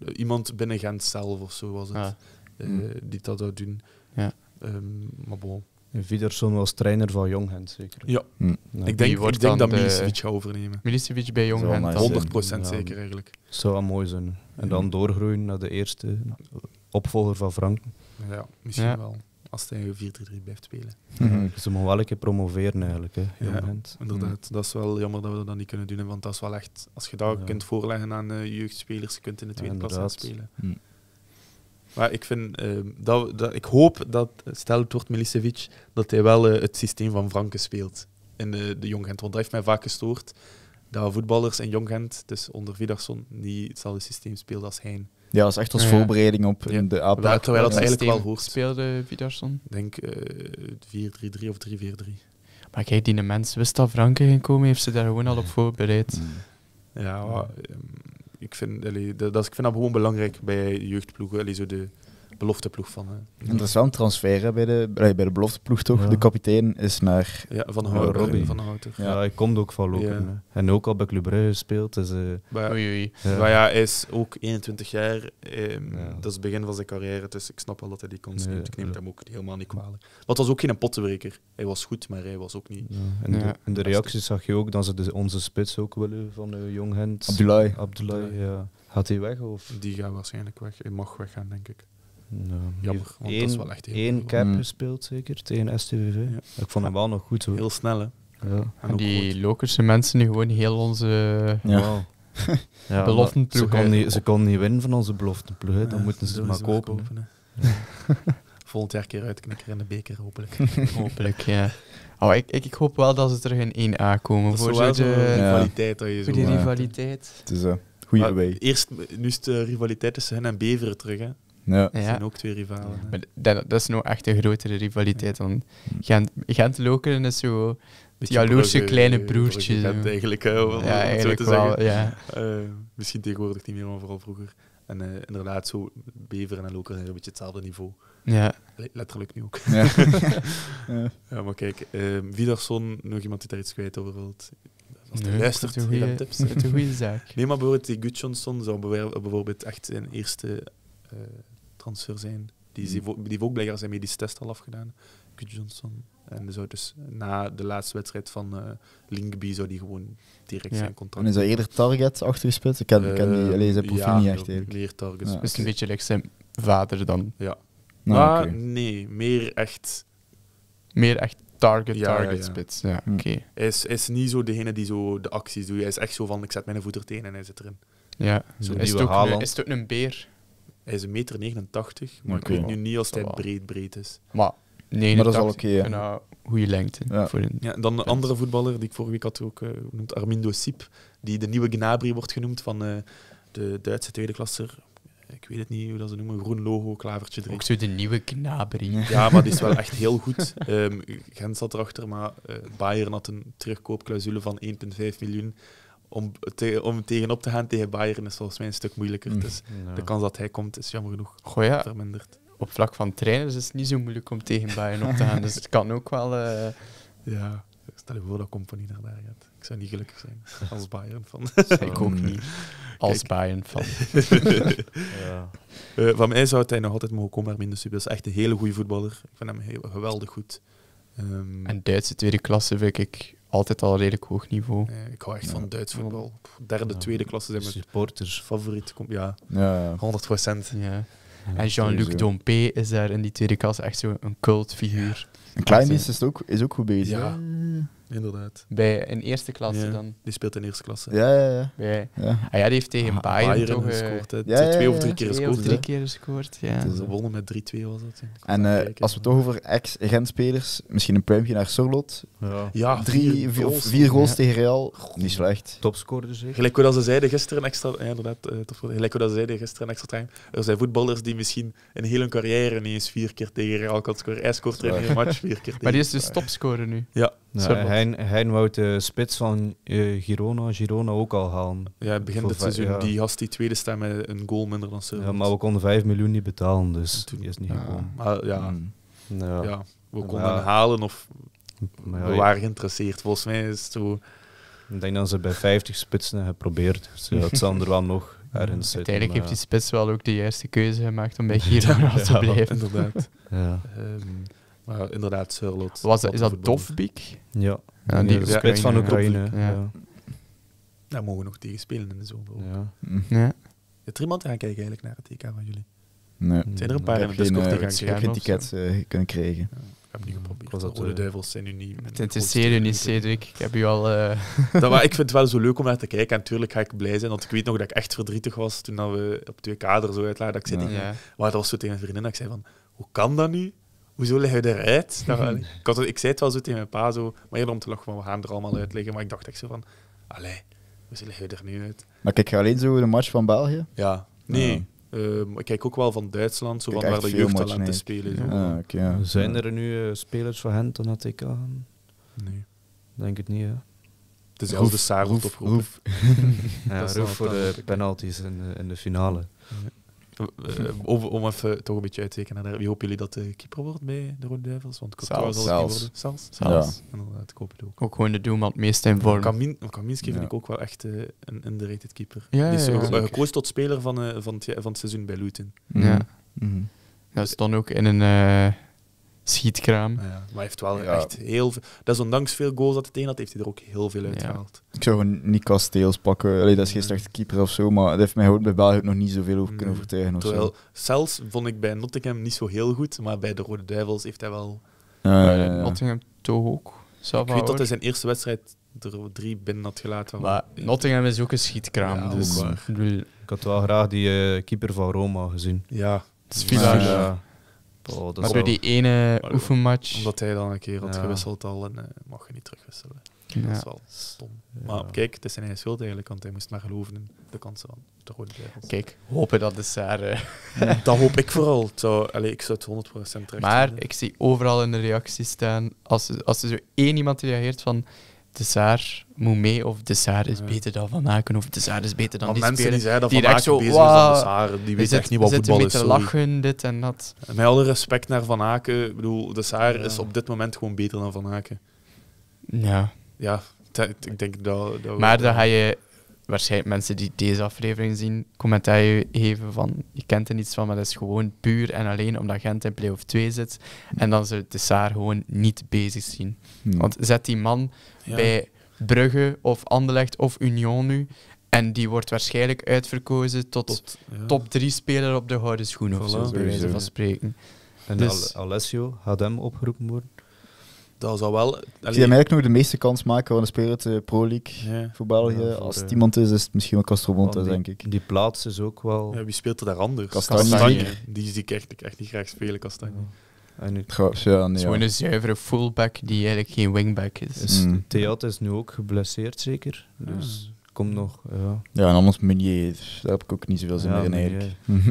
eh, iemand binnen Gent zelf of zo was het, ah. eh, mm. die dat zou doen. Ja. Um, maar bon. was trainer van Jonghent. zeker. Ja, mm. ik denk, ik denk dat Milicevic gaat overnemen. Milicevic bij Jonghend. 100% zeker eigenlijk. Zou mooi zijn. En dan doorgroeien naar de eerste opvolger van Frank. Ja, misschien wel als hij 4-3-3 blijft spelen. Mhm. Ze mogen wel een keer promoveren eigenlijk. Hè, ja, inderdaad. Mhm. Dat is wel jammer dat we dat niet kunnen doen, want dat is wel echt, als je dat kunt voorleggen aan uh, jeugdspelers, je kunt in de tweede plaats spelen. Mhm. Maar ik, vind, eh, dat, ik hoop dat, stel het wordt Milicevic, dat hij wel eh, het systeem van Franke speelt in de, de Jong Want dat heeft mij vaak gestoord, dat voetballers in Jong dus onder Vidarsson, niet hetzelfde systeem speelden als hij. Ja, dat is echt als voorbereiding op ja. de a Terwijl dat eigenlijk wel hoort. Speelde Vidarsson? Ik denk 4-3-3 eh, of 3-4-3. Maar kijk, die mens wist dat Franke ging komen, heeft ze daar gewoon al op voorbereid. Mm. Ja, maar, ehm, ik, vind, allee, dat, ik vind dat gewoon belangrijk bij jeugdploegen. Allee, zo de, belofteploeg van. Uh, eh, Interessant transfer bij, de, bij de belofteploeg toch? De kapitein is naar ja, Van Houten. Van Houten. Ja. hij komt ook van Lokeren. En ook al bij Club Brugge gespeeld. Dus, maar, ja, hij is ook 21 jaar. Ehm, dat is het begin van zijn carrière, dus ik snap wel dat hij die kans neemt. Ik neem hem ook helemaal niet kwalijk. wat was ook geen pottenbreker. Hij was goed, maar hij was ook niet... En de, de, reacties zag je ook dat ze onze spits ook willen van uh, eh, Jonghens. Abdoulaye. ja. Gaat hij weg? Of? Die gaat waarschijnlijk weg. Hij mag weggaan, denk ik. Nee, dat echt Eén cap mm. gespeeld zeker tegen STVV. Ja. Ik vond hem wel nog goed hoor. Heel snel Ja. En, die Lokerse mensen nu gewoon heel onze ja. Eh, wow. *laughs* Ze konden niet, ze niet winnen van onze belofte hè. dan moeten ze het maar kopen. kopen *laughs* Volgend jaar keer uitknikken in de beker, hopelijk. *laughs* hopelijk, ja. Oh, ik, ik, ik, hoop wel dat ze terug in 1A komen. voor de rivaliteit. zo, die rivaliteit. Het is een eh, goede Eerst, nu is de rivaliteit tussen hen en Beveren terug. Hè. Ja. Dat zijn ook twee rivalen. Maar dat, is nog echt een grotere rivaliteit. dan Gent, Gent-Lokeren is zo het jaloerse kleine broertje. Gent eigenlijk, ja, eigenlijk zo te wel, zeggen. Eh, misschien tegenwoordig niet meer, maar vooral vroeger. En uh, inderdaad, zo Beveren en Lokeren zijn een beetje hetzelfde niveau. Ja. Letterlijk nu ook. Ja, *laughs* ja maar kijk, uh, nog iemand die daar iets kwijt over wilt. Als luistert, goeie, tips. een goede zaak. Nee, maar bijvoorbeeld die Gutjonsson zou bijvoorbeeld echt zijn eerste eh, transfer zijn. Die, hmm. die ook blijkbaar zijn medisch test al afgedaan, Kut Johnson. En zou dus na de laatste wedstrijd van uh, eh, Linkby zou die gewoon direct zijn contract. En is dat eerder target achter de spits? Ik heb ik ken die, eh, alleen zijn profiel niet echt eigenlijk. Meer target. is een beetje like zijn vader dan. Ja. Ah, maar nee, meer echt. Meer echt target, target spits. Ja, hmm. oké. Hij, is, is niet zo degene die zo de acties doet. Hij is echt zo van: ik zet mijn voet er tegen en hij zit erin. Ja. is, is het ook een beer? Hij is 1,89 meter, 89, maar ik weet nu niet als hij breed breed is. Maar, nee, maar dat is al oké. goede lengte. Voor een ja, dan een andere voetballer die ik vorige week had ook uh, eh, genoemd, Armindo Siep, die de nieuwe Gnabry wordt genoemd van eh, de Duitse tweede klasser. Ik weet het niet hoe dat ze noemen. Groen logo, klavertje erin. Ook zo de nieuwe Gnabry. Ja, maar die is wel *laughs* echt heel goed. Um, Gent zat erachter, maar uh, Bayern had een terugkoopclausule van 1,5 miljoen om, te, om tegenop te gaan tegen Bayern is volgens mij een stuk moeilijker. Mm. Dus de kans dat hij komt is jammer genoeg verminderd. Op vlak van trainers is het niet zo moeilijk om tegen Bayern op te gaan. dus het kan ook wel. Eh, ja, stel je voor dat Company naar daar gaat. Ik zou niet gelukkig zijn als Bayern van. *laughs* Ik ook *laughs* niet. Als Bayern van. *laughs* ja. Eh, van mij zou hij nog altijd mogen komen, maar hij Dat is echt een hele goede voetballer. Ik vind hem heel, geweldig goed. Um... en Duitse tweede klasse vind ik altijd al redelijk hoog niveau. ik hou echt van Duits voetbal. Derde, tweede klasse zijn mijn supporters. Favoriet, ja. ja. 100 En Jean-Luc Dompé is daar in die tweede klasse echt zo'n cultfiguur. En Klein is, dus ook, is ook goed bezig. Ja inderdaad. Bij een eerste klasse dan? Die speelt in eerste klasse. Ja, ja, ja. ja. Ah die heeft tegen ah, Bayern, Bayern toch... Eh, gescoord, twee of drie keer gescoord. Twee drie keer gescoord, ja. Ze wonnen met 3-2 was dat. En eh, als we toch over ex agentspelers misschien een pluimpje naar Sorlot. Ja. drie vier of vier goals tegen Real. Niet slecht. Topscorer dus echt. Gelijk wat ze zeiden gisteren, extra... Ja, inderdaad. Uh, gelijk wat ze zeiden gisteren, extra time. Er zijn voetballers die misschien een hele carrière niet eens vier keer tegen Real kan scoren. Hij scoort er in een match vier keer tegen. Maar die is dus topscorer nu. Ja. hij Hein, wou de spits van eh, Girona, Girona ook al halen. Ja, begin het seizoen. Die gast die tweede stem met eh, een goal minder dan Silvans. Ja, maar we konden 5 miljoen niet betalen, dus toen, die is niet gekomen. Maar, ja. Mm. ja. Ja. we konden halen of we waren geïnteresseerd. Volgens mij is het zo... Ik denk dat ze bij 50 spitsen geprobeerd. Dat dus, eh, ja, er wel nog *laughs* ergens zitten. Uiteindelijk heeft die spits wel ook de juiste keuze gemaakt om bij *laughs* Girona te blijven. Inderdaad. ja. Ehm, maar inderdaad, Surlot. Was is dat Dofbeek? Ja. Ja, die split van Oekraïne. Ja. Daar mogen we nog tegen spelen in de zomer. Ja. Zit er iemand aan kijken eigenlijk naar het TK e van jullie? Nee. Zijn er een paar in de Discord die gaan kijken? geen eh, tickets eh, kunnen krijgen. Ik heb niet geprobeerd. Was dat, de eh, Duivels zijn nu niet... Interesseer u niet, Cedric. Ik heb u al... *laughs* Dat, maar ik *laughs* vind het wel zo leuk om naar te kijken. En tuurlijk ga ik blij zijn, want ik weet nog dat ik echt verdrietig was toen we op twee kaders zo uitlagen. Dat ik zei Maar dat was zo tegen een vriendin, dat ik zei van... Hoe kan dat nu? hoezo leg je eruit? *laughs* ik, ik zei het wel zo tegen mijn pa, zo, maar eerder om te lachen van we gaan er allemaal uitleggen. Maar ik dacht echt zo van, allee, hoezo leg je er nu uit? Maar kijk je alleen zo de match van België? Ja, nee. Ehm, ik kijk ook wel van Duitsland, zo van waar de jeugdtalenten te spelen. Ja, ja. Zijn er nu eh, spelers van hen dan dat ik aan? Eh, nee. Denk het niet, hè? Het is zelfs de Saar roef, roef. ja, roef voor de penalties in de, in de finale. Ja. Eh, om even toch een beetje uit te tekenen. wie hopen jullie dat de keeper wordt bij de Rode Duivels? Want Courtois zal het worden. Zelfs. Zelfs. Ja. ik hoop het ook. Ook gewoon de doelman het meest in vorm. Kaminski vind ik ook wel echt eh, een underrated keeper. Ja, Die is ja, ja, eh, gekozen tot speler van, van, het, van het seizoen bij Luton. Ja. Mm -hmm. Dat is dan ook in een schietkraam. Ja, maar hij heeft wel echt heel veel... Dat is ondanks veel goals dat het een had, heeft hij er ook heel veel uitgehaald. Ja. Ik zou gewoon niet casteels pakken. dat is geen slechte keeper of zo, maar dat heeft mij bij België nog niet zoveel over kunnen overtuigen. of zelfs vond ik bij Nottingham niet zo heel goed, maar bij de Rode Duivels heeft hij wel... Nottingham toch ook. ik weet dat hij zijn eerste wedstrijd er drie binnen had gelaten. Maar Nottingham is ook een schietkraam. dus. Ik, ik had wel graag die eh, keeper van Roma gezien. Ja, het is Villa. Ja. Oh, maar door die ene oefenmatch. Omdat hij dan een keer had gewisseld al en eh, mag je niet terugwisselen. Ja. Dat is wel stom. Maar kijk, het is zijn eigen schuld eigenlijk, want hij moest maar geloven in de kansen van de Rode Kijk, hopen dat de eh, Serre. *laughs* dat hoop ik vooral. Zo, allez, ik zou het 100% terug Maar ik zie overal in de reacties staan, als, als er zo één iemand reageert van dessert moet mee of Saar is beter dan Van Aken of Saar is beter dan maar die mensen die zeiden dat Van Aken bezig is dan dessert, die weten echt niet wat voetbal is. Ze lachen, dit en dat. met alle respect naar Van Aken, ik bedoel, De Saar is op dit moment gewoon beter dan Van Aken. Ja. Ja, ik denk dat... dat maar dan ga je waarschijnlijk mensen die deze aflevering zien commentaar geven van je kent er niets van, maar dat is gewoon puur en alleen omdat Gent in play-off 2 zit. En dan ze de Saar gewoon niet bezig zien. Hmm. Want zet die man bij Brugge of Anderlecht of Union nu en die wordt waarschijnlijk uitverkozen tot, top 3 speler op de gouden schoen voilà. of zo, van spreken. En dus- Alessio gaat hem opgeroepen worden? dat zou wel... Allee... zie eigenlijk nog de meeste kans maken van de speler te Pro League ja. voor België. Als het iemand is, is het misschien wel Castromontes, denk ik. Die plaats is ook wel... Ja, wie speelt er daar anders? Castanje. Die zie ik echt, ik echt niet graag spelen, Castagne. En nu, ja, nee, Zo'n zuivere fullback die eigenlijk geen wingback is. Dus mm. Theat is nu ook geblesseerd, zeker. Dus komt nog... Ja, en anders Munier daar heb ik ook niet zoveel zin meer in eigenlijk. *laughs*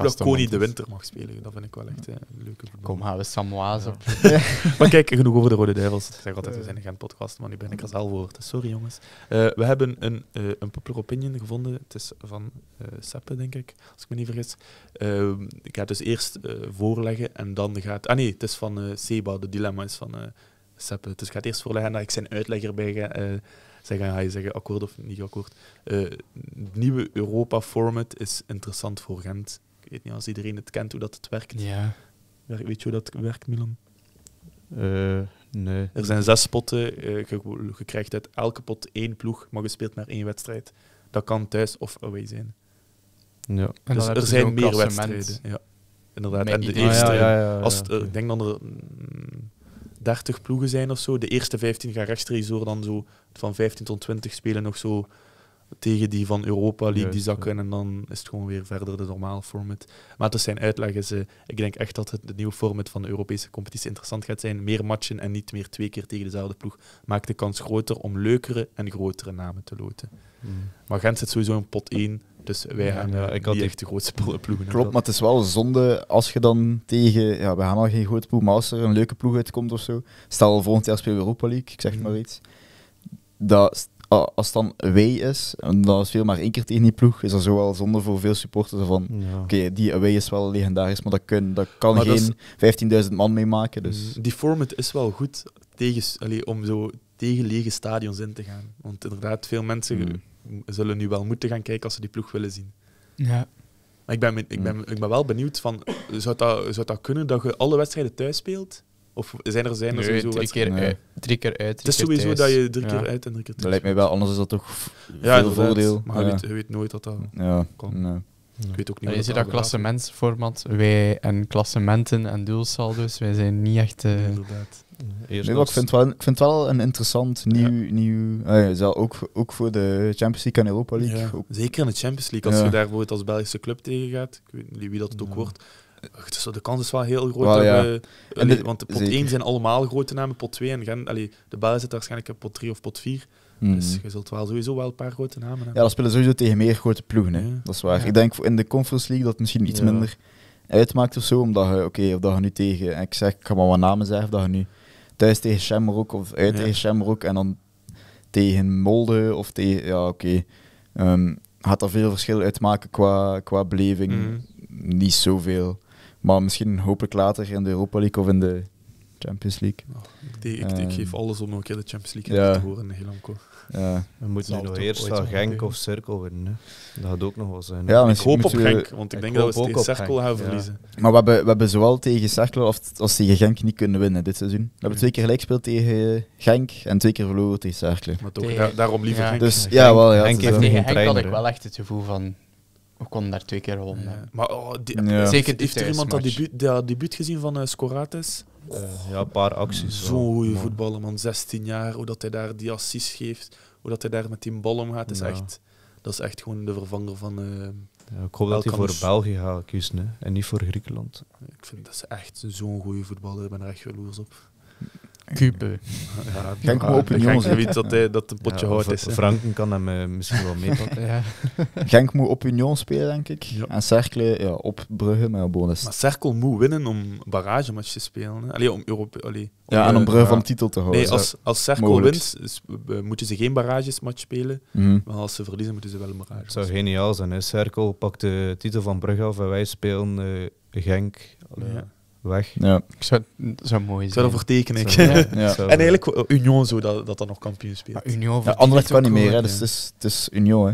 hoop dat Koning de Winter mag spelen. Dat vind ik wel echt eh, een leuke voetbal. Kom, gaan we Samoa's op. *laughs* maar kijk, genoeg over de Rode Duivels. Ik zeg altijd, we eh. zijn geen podcast, maar nu ben ik als zelf dus sorry jongens. Eh, we hebben een, uh, een popular opinion gevonden. Het is van uh, denk ik, als ik me niet vergis. Ehm, ik ga het dus eerst voorleggen en dan gaat... Ah nee, het is van Seba, de dilemma is van Seppe. Dus ik ga het eerst voorleggen en daar ik zijn uitlegger bij ga zeggen, ga je zeggen akkoord of niet akkoord. het nieuwe Europa-format is interessant voor Gent weet niet, als iedereen het kent, hoe dat het werkt. Ja. weet je hoe dat werkt, Milan? Eh, nee. Er zijn zes potten. Eh, je, krijgt uit elke pot één ploeg, maar gespeeld speelt maar één wedstrijd. Dat kan thuis of away zijn. Ja. Dus er zijn meer wedstrijden. Ja. Inderdaad. en de eerste, ja, ja, als eh, ik denk dat er 30 mm, ploegen zijn of zo. De eerste 15 gaan rechtstreeks door, dan zo van 15 tot 20 spelen nog zo tegen die van Europa League, die zakken. En dan is het gewoon weer verder de normale format. Maar het is zijn uitleg is, eh, ik denk echt dat het, het nieuwe format van de Europese competitie interessant gaat zijn. Meer matchen en niet meer twee keer tegen dezelfde ploeg. Maakt de kans groter om leukere en grotere namen te loten. Hmm. Maar Gent zit sowieso in pot 1. Dus wij gaan eh, ik had die echt de grootste ploegen. Klopt, maar het is wel zonde als je dan tegen... Ja, we gaan al geen grote ploeg, maar als er een leuke ploeg uitkomt of zo... Stel, volgend jaar speel we Europa League, ik zeg het hmm. maar iets. Dat als het dan wij is, en dat is veel maar één keer tegen die ploeg, is dat zo wel zonde voor veel supporters van, oké, die away is wel legendarisch, maar dat, dat kan geen 15.000 man meemaken. Dus. Mm, die format is wel goed tegen, om zo tegen lege stadions in te gaan. Want inderdaad, veel mensen mm. zullen nu wel moeten gaan kijken als ze die ploeg willen zien. Ja. Maar ik ben, ik ben, mm. ik ben wel benieuwd van, zou dat, zou dat kunnen dat je alle wedstrijden thuis speelt? Of zijn er zijn er nee, sowieso drie eh, keer, uit, drie keer uit. het is sowieso dat je drie keer uit en drie keer thuis. Dat lijkt mij wel, anders is dat toch veel voordeel. Maar ja. je, weet, nooit dat dat ja. kan. Ik weet ook niet. Is je dat klassementsformat? Wij en klassementen en doelsaldo's, wij zijn niet echt. Eh, inderdaad. Nee, ik, vind wel, ik vind wel een interessant nieuw. nieuw ook, ook voor de Champions League en Europa League. Zeker in de Champions League. Als je daar als Belgische club tegen gaat, ik weet niet wie dat ook wordt de kans is wel heel groot. dat we, want de pot 1 zijn allemaal grote namen, pot 2 en de bal zit waarschijnlijk in pot 3 of pot 4. Hmm. Dus je zult wel sowieso wel een paar grote namen hebben. Ja, dan spelen sowieso tegen meer grote ploegen. Hè. Dat is waar. Ik denk in de Conference League dat misschien iets minder uitmaakt of zo. Omdat je, oké, of dat je nu tegen, ik zeg, ik ga maar wat namen zeggen, of dat je nu thuis tegen Shamrock of uit tegen Shamrock en dan tegen Molde of tegen, ja, oké. Ehm, gaat dat veel verschil uitmaken qua, qua beleving? Hmm. Niet zoveel. Maar misschien hopelijk later in de Europa League of in de Champions League. Oh, ik, ik, ik, eh, geef alles om nog een de Champions League te horen in Helamco. Ja. We moeten nu nog eerst Genk of Cirkel winnen. Dat gaat ook nog wel zijn. Ja, ik hoop op Genk, want ik, denk dat we tegen Cirkel gaan verliezen. Maar we hebben, we hebben zowel tegen Cirkel als, als tegen Genk niet kunnen winnen dit seizoen. We hebben twee keer gelijk gespeeld tegen eh, Genk en twee keer verloren tegen Cirkel. Maar toch, daarom liever Genk. Dus, ja, wel, ja, Genk heeft tegen Genk had ik wel echt het gevoel van we konden daar twee keer rond. Maar oh, Zeker heeft er iemand dat debuut, dat debuut gezien van eh, eh, ja, een paar acties. Zo'n goede voetballer, man. 16 jaar, hoe dat hij daar die assist geeft, hoe dat hij daar met die bal omgaat, is echt, dat is echt gewoon de vervanger van... Eh, ik hoop dat hij voor België gaat kiezen hè, en niet voor Griekenland. ik vind dat is echt zo'n goede voetballer, ik ben er echt jaloers op. Kupe. Ja, moet maar open, jongens. dat, hij, eh, potje hoort. is. Franken kan hem eh, misschien wel meepakken. ja. *laughs* Genk moet op spelen, denk ik. En Cercle ja, op Brugge met een bonus. Maar Cercle moet winnen om barragematch te spelen. Alleen om Europe, allee, om ja, en om Brugge van titel te houden. Nee, als, als Cercle wint, dus, moeten ze geen barragematch spelen. Mhm. Maar als ze verliezen, moeten ze wel een spelen. Het zou geniaal zijn. Hè. Cercle pakt de titel van Brugge af en wij spelen Genk. Allee, weg. Ja. Ik zou, dat zou mooi zijn. Dat Zou, *laughs* ja. En eigenlijk Union zo, dat dat, nog kampioen speelt. Maar Union ja, Anderlecht kan niet meer, hè, dus het is, het Union. Hè.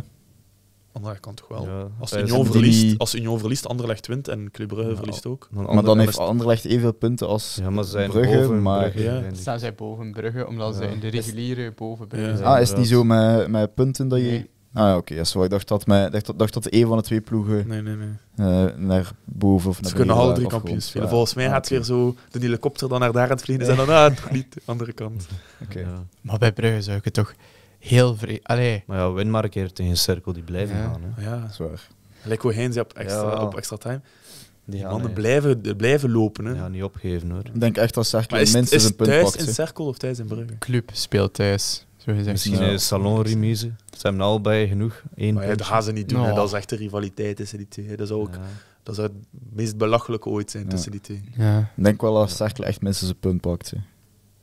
Anderlecht kan toch wel. Als, eh, Union verliest, die... als Union verliest, Anderlecht wint en Club Brugge verliest ook. Maar dan, maar dan heeft Anderlecht evenveel punten als ja, maar zijn Brugge. Boven maar Brugge, staan zij boven Brugge, omdat ze in de reguliere boven Brugge zijn. Ah, is het niet zo met, met punten dat je... Ah oké. Okay. zo. ik dacht dat, mij, dacht, dacht dat een van de twee ploegen nee, nee, nee. Eh, naar boven of naar Ze kunnen alle drie kampioens Volgens mij ah, gaat het weer zo de helikopter dan naar daar aan het vliegen en dan ah, niet de andere kant. Oké. Maar bij Brugge zou ik het toch heel vreemd... Allee. Maar ja, win maar een tegen een cirkel, die blijven gaan. Hè. Ja, zwaar. Lijkt hoe Heinz op extra, op extra time. Die mannen blijven, blijven lopen. Hè. Ja, niet opgeven hoor. Ik denk echt dat cirkel minstens een punt thuis thuis in cirkel of thuis in Brugge? Club speelt thuis. Zo gezegd, Misschien een salonremise. Ze hebben allebei genoeg. maar dat gaan ze niet doen. Dat is echt de rivaliteit tussen die twee. Dat zou, ook, dat zou het meest belachelijke ooit zijn tussen die twee. Ik denk wel als Cerkel echt mensen zijn punt pakt.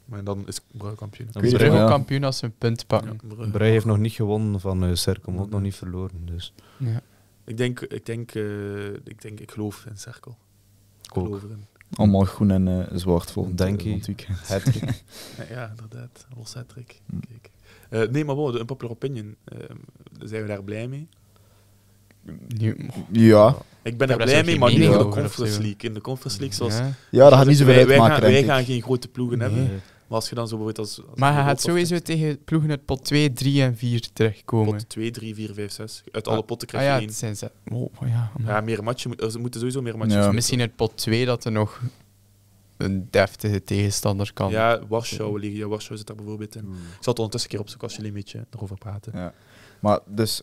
Maar dan is Brugge kampioen. Brugge ook kampioen als ze een punt pakken. Brugge heeft nog niet gewonnen van uh, eh, Cerkel, ook nog niet verloren. Dus. Ik, denk, ik, denk, eh, ik denk, ik geloof in Cerkel. Ik geloof erin. Allemaal groen en uh, zwart voor Denk het, eh, *laughs* ja, inderdaad. Los hattrick. Uh, mm. eh, nee, maar wow, de popular opinion. Ehm, zijn we daar blij mee? Ja. Ik ben er blij mee, maar niet in de Conference League. In de Conference League, zoals... Ja, dat gaat niet zoveel uitmaken, wij, gaan, wij gaan geen grote ploegen hebben. Maar als je gaat sowieso hebt. tegen ploegen uit pot 2, 3 en 4 terechtkomen. Pot 2, 3, 4, 5, 6. Uit ah. alle potten krijg ah je ah, ja, één. Zijn ze. Oh, oh ja, ja, meer matchen. moeten sowieso meer matchen. Ja. Misschien uit pot 2 dat er nog een deftige tegenstander kan. Ja, Warschau liggen. Warschau zit daar bijvoorbeeld in. Hmm. Ik zal het ondertussen een keer opzoeken als jullie een beetje erover praten. Ja. Maar dus,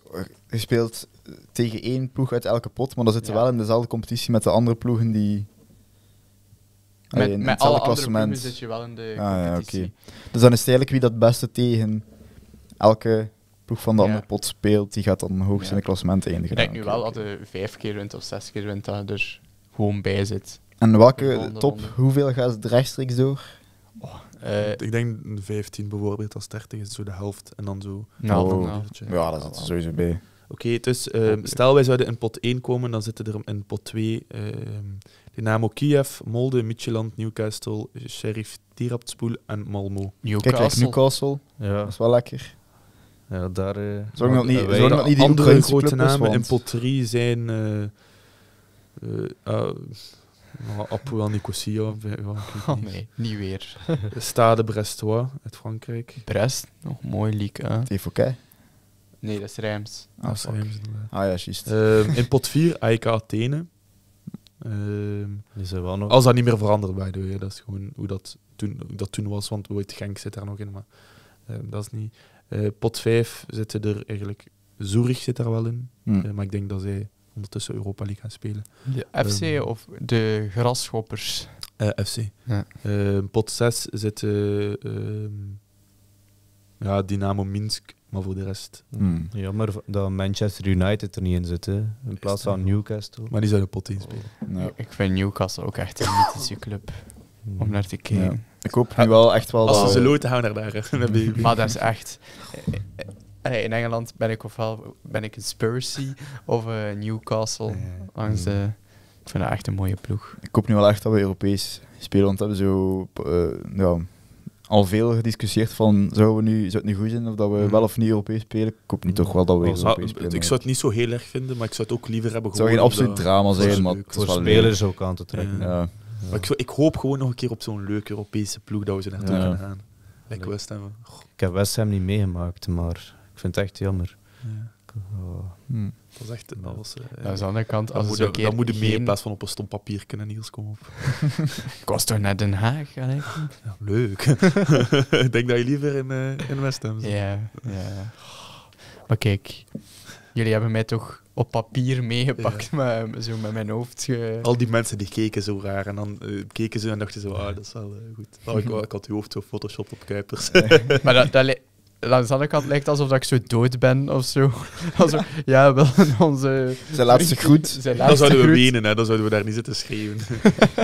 je speelt tegen één ploeg uit elke pot, maar dan zitten ja. wel in dezelfde competitie met de andere ploegen die met, met alle andere zit je wel in de ah, competitie. Ja, okay. Dus dan is het eigenlijk wie dat beste tegen elke ploeg van de andere pot speelt, die gaat dan hoogst ja. in het klassement eindigen. Ik denk nu wel dat de vijf keer wint of zes keer wint, dat je er gewoon bij zit. En welke top, hoeveel gaat het rechtstreeks door? Oh, ik eh, denk 15 bijvoorbeeld, als 30 is zo de helft en dan zo. Nou, ja, dat zit er sowieso bij. Oké, dus ehm, stel wij zouden in pot 1 komen, dan zitten er in pot 2 Dynamo Kiev, Molde, Midtjylland, Newcastle, Sheriff Tiraspol en Malmo. Newcastle. Kijk, Newcastle. Ja. Dat is wel lekker. Ja, daar... Eh, zorg dat niet, zorg dat niet die andere grote namen in pot 3 zijn... Uh, uh, Apoel Nicosia. *laughs* Oh, nee, niet weer. *laughs* Stade Brestois uit Frankrijk. Brest, nog mooi league. Hè? Nee, dat is Reims. Ah, oh, Ah ja, juist. Ehm, in pot 4 AEK Athene. Ehm, nog... Als dat niet meer verandert, bij de Dat is gewoon hoe dat toen, dat toen was, want ooit Genk zit daar nog in, maar ehm, dat is niet. Eh, pot 5 zitten er eigenlijk. Zurich zit daar wel in, hmm. eh, maar ik denk dat zij ondertussen Europa League gaan spelen. De FC ehm, of de graschoppers Uh, eh, FC. Ja. pot 6 zit ja, Dynamo Minsk maar voor de rest. Mm. Jammer dat Manchester United er niet in zitten in plaats van Newcastle. Maar die zouden pot in spelen. Oh. Ik vind Newcastle ook echt een mythische club mm. om naar te kijken. Ik hoop nu wel echt wel. Als ze ze te houden naar daar. *laughs* maar dat is echt. Eh, eh, eh, in Engeland ben ik ofwel ben ik een Spursy of Newcastle. Langs hmm. de, ik vind dat echt een mooie ploeg. Ik hoop nu wel echt dat we Europees spelen, want we hebben zo. ja, al veel gediscussieerd van zouden we nu, zou het nu goed zijn of dat we mm. wel of niet Europees spelen. Ik hoop niet mm. toch wel dat we Europees spelen. Ik zou het niet zo heel erg vinden, maar ik zou het ook liever hebben gewoon... Het zou geen absoluut drama zijn, maar... Het voor spelers leuk. ook aan te trekken. Ja. ik, ik, hoop gewoon nog een keer op zo'n leuke Europese ploeg dat we ze naartoe gaan. Like West Ik heb West Ham niet meegemaakt, maar ik vind het echt jammer. Ja. Oh. Hm. Dat is echt... Dat was, eh, aan de andere kant, als moet, dat moet meer in plaats van op een stom papier kunnen, Niels, komen. op. *laughs* ik was toch naar Den Haag? leuk. *laughs* ik denk dat je liever in, uh, in West Ham Ja, ja. Maar kijk, jullie hebben mij toch op papier meegepakt, maar zo met mijn hoofd. Al die mensen die keken zo raar en dan eh, keken ze en dachten zo, ah, dat is wel goed. Oh, ik, had uw hoofd zo Photoshop op Kuipers. *laughs* maar dat, dat, langs de andere kant lijkt alsof dat ik zo dood ben of zo. *laughs* ja, wel *laughs* onze. Zijn laatste groet. laatste dan zouden we groet. wenen, hè? dan zouden we daar niet zitten schreeuwen.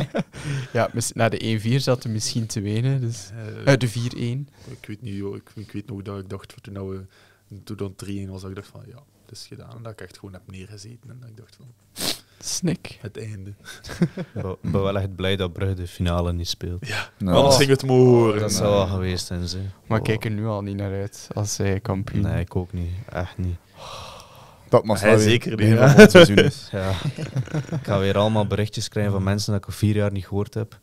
*laughs* ja, na de 1-4 zat hij misschien te wenen. Dus, uh, de 4-1. Ik weet niet, Ik, ik, weet nog dat ik dacht toen we toen 3-1 was, dat ik dacht van ja, het is gedaan. dat ik echt gewoon heb neergezeten en dat ik dacht van. Snik. Het einde. *laughs* Ik ben wel echt blij dat Brugge de finale niet speelt. Ja, nou. anders ging het mooi oh, horen. Dat zou wel geweest zijn, ze. Maar kijken oh. kijk er nu al niet naar uit als zij kampioen. Nee, ik ook niet. Echt niet. Dat mag hij zeker niet. Ja. *laughs* Ja. Ik ga weer allemaal berichtjes krijgen van mensen dat ik al vier jaar niet gehoord heb.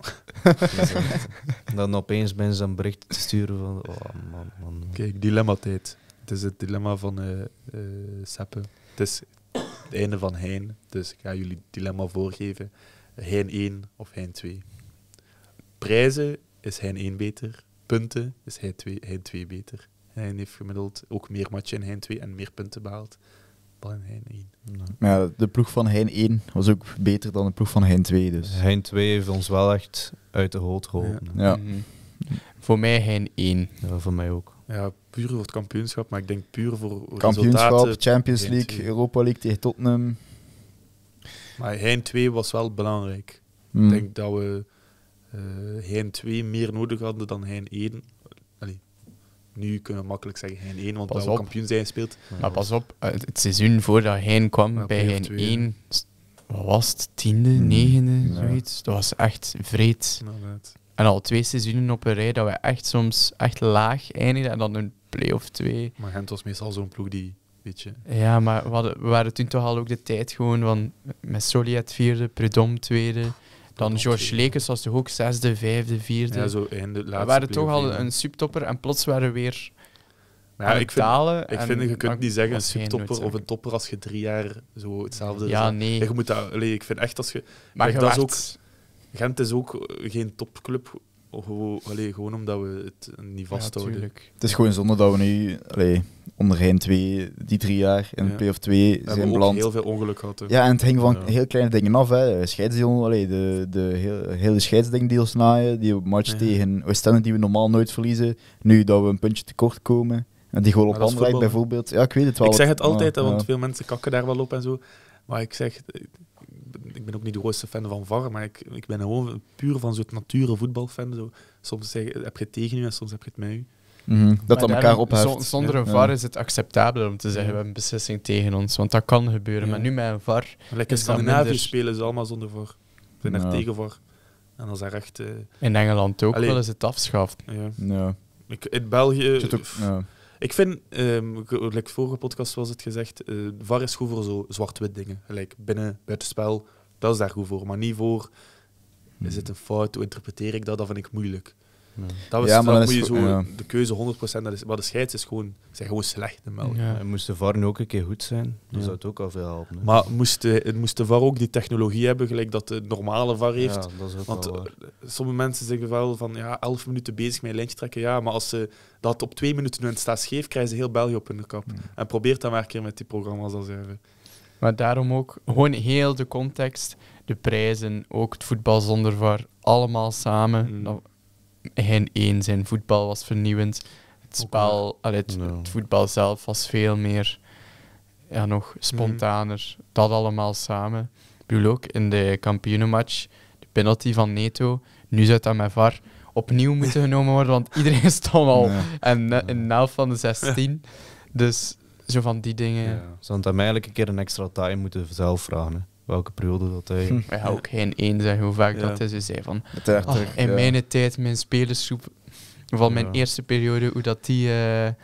En *laughs* dan, opeens opeens mensen een bericht te sturen van... Oh, man, man. Kijk, dilemma-tijd. Het is het dilemma van uh, Het is het einde van Hein. Dus ik ga jullie dilemma voorgeven. Hein 1 of Hein 2. Prijzen is Hein 1 beter. Punten is Hein 2, hein 2 beter. Hein heeft gemiddeld ook meer matchen in Hein 2 en meer punten behaald dan in Hein 1. de ploeg van Hein 1 was ook beter dan de ploeg van Hein 2. Dus. Hein 2 heeft ons wel echt uit de holt geholpen. Ja. Mhm. Voor mij geen één. Ja, voor mij ook. Ja, puur voor het kampioenschap, maar ik denk puur voor Kampioenschap, Champions League, Europa League tegen Tottenham. Maar heen 2 was wel belangrijk. Ik hmm. denk dat we uh, Hein 2 meer nodig hadden dan heen 1. nu kunnen we makkelijk zeggen Hein 1, want pas dat kampioen zijn speelt. Maar pas op, eh, het, seizoen voordat heen kwam bij heen 1, was het? Tiende, hmm. negende, zoiets. Dat was echt vreed. En al twee seizoenen op een rij dat we echt soms echt laag eindigen en dan een play of twee. Maar Gent was meestal zo'n ploeg die, weet Ja, maar we, waren toen toch al ook de tijd gewoon van met Soliet vierde, Predom tweede. Dan George Lekers was toch ook zesde, vijfde, vierde. Ja, zo in de laatste. We waren toch al een subtopper en plots waren we weer ja, ik vind, Ik vind, je kunt niet zeggen een subtopper of een topper als je drie jaar zo hetzelfde... Ja, nee. je moet dat, ik vind echt als je... Maar dat is ook Gent is ook geen topclub. gewoon omdat we het niet vasthouden. Ja, het is gewoon zonde dat we nu allee, onderheen twee, die drie jaar in ja. play-off 2 zijn beland. heel veel ongeluk gehad. Ja, en het hing van heel kleine dingen af. Hè. allee, de, de hele scheidsding die naaien, die match tegen stellen die we normaal nooit verliezen. Nu dat we een puntje tekort komen. En die gewoon op hand bijvoorbeeld. Ja, ik weet het wel. Ik zeg het altijd, want veel mensen kakken daar wel op en zo. Maar ik zeg, ik ben ook niet de grootste fan van VAR, maar ik, ik ben gewoon puur van zo'n nature voetbalfan. Zo. Soms zeg, heb je het tegen u en soms heb je het met u. Mhm, dat aan elkaar ophoudt. Zonder een VAR is het acceptabel om te zeggen, we hebben een beslissing tegen ons, want dat kan gebeuren. Maar nu met een VAR... Lekker Scandinavië minder... spelen ze allemaal zonder VAR. Ze zijn er tegen voor. En dat is echt... Eh, in Engeland ook Allee. wel eens het afschaft. Ja. Ik, in België... ik vind, um, vorige podcast was het gezegd, eh, VAR is goed voor zo zwart-wit dingen. Like binnen, buitenspel, dat is daar goed voor, maar niet voor is hmm. het een fout, hoe interpreteer ik dat, dat vind ik moeilijk. Dat ja, maar moet je zo de keuze 100%. Dat is, maar de scheids is gewoon, zijn gewoon slecht in melk. moest de VAR nu ook een keer goed zijn, dan zou het ook al veel helpen. Maar moest de, moest VAR ook die technologie hebben, gelijk dat de normale VAR heeft? Want eh, sommige mensen zeggen wel van ja, 11 minuten bezig met een lijntje trekken. Ja, maar als ze dat op 2 minuten in staat scheef, krijgen ze heel België op hun kap. Hmm. En probeer dan maar een keer met die programma's als even. Maar daarom ook gewoon heel de context, de prijzen, ook het voetbal zonder VAR, allemaal samen. Mm. één zijn voetbal was vernieuwend. Het, spel, allee, het, voetbal zelf was veel meer ja, nog mhm. spontaner. Dat allemaal samen. Ik bedoel ook in de kampioenenmatch, de penalty van Neto. Nu zit dat met VAR opnieuw moeten genomen worden, want iedereen *laughs* stond al. En eh, in de van de 16. Dus zo van die dingen. Ja. Ze hadden mij eigenlijk een keer een extra time moeten zelf vragen. Welke periode dat hij. Ja, *laughs* ook geen één zeggen hoe vaak dat is. Ze dus zei van. Ah, in mijn tijd, mijn spelersgroep. Van mijn eerste periode, hoe dat die uh, trainen.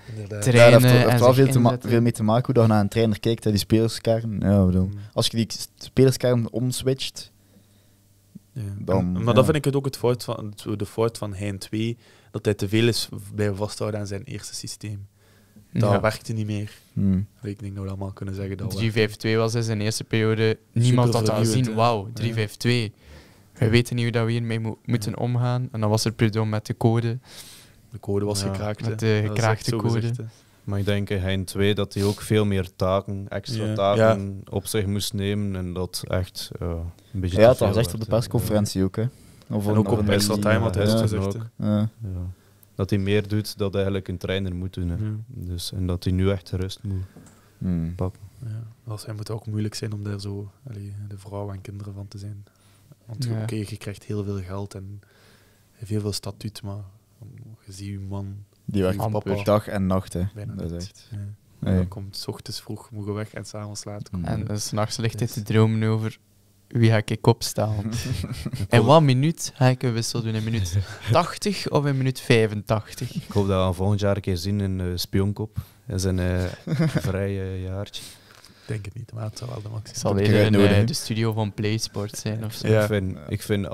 Ja, dat heeft, wel veel, te veel, mee te maken hoe je naar een trainer kijkt, naar die spelerskern. Ja, bedoel, mm. als je die spelerskern omswitcht, ja. Dan, maar dat vind ik het ook het fout van, de fout van Hein 2, dat hij te veel is blijven vasthouden aan zijn eerste systeem. Dat werkte niet meer. Hmm. Ik denk nog allemaal kunnen zeggen dat 352 was dus in zijn eerste periode. Niemand had dat gezien. Wauw, 352. We weten niet hoe dat we hiermee moeten omgaan. En dan was er periode met de code. De code was gekraakt. Met de gekraakte code. Gezegd, maar ik denk in eh, Hein 2 dat hij ook veel meer taken, extra taken op zich moest nemen. En dat echt eh, een beetje. Ja, dat was echt op de persconferentie ook. Hè. Of en ook op extra time had hij gezegd dat hij meer doet dat eigenlijk een trainer moet doen. Hmm. Dus, en dat hij nu echt rust moet Het hmm. pakken. Ja. Als moet ook moeilijk zijn om daar zo de vrouw en kinderen van te zijn. Want oké, je krijgt heel veel geld en heel veel statuut, maar je ziet je man. Die werkt papa, dag en nacht, hè. Bijna dat is komt ochtends vroeg, moet weg en s'avonds laat. Hmm. Komen. En eh, s'nachts ligt hij te dromen over wie ga ik opstaan? en *laughs* wat minuut ga ik een wissel doen? In minuut 80 of in minuut 85? Ik hoop dat we volgend jaar een keer zien in eh, Spionkop. Dat zijn een eh, *laughs* eh, jaartje. Ik denk het niet, maar het zal wel de max zijn. zal weer in de studio van PlaySport zijn of zo. Ik vind, ik vind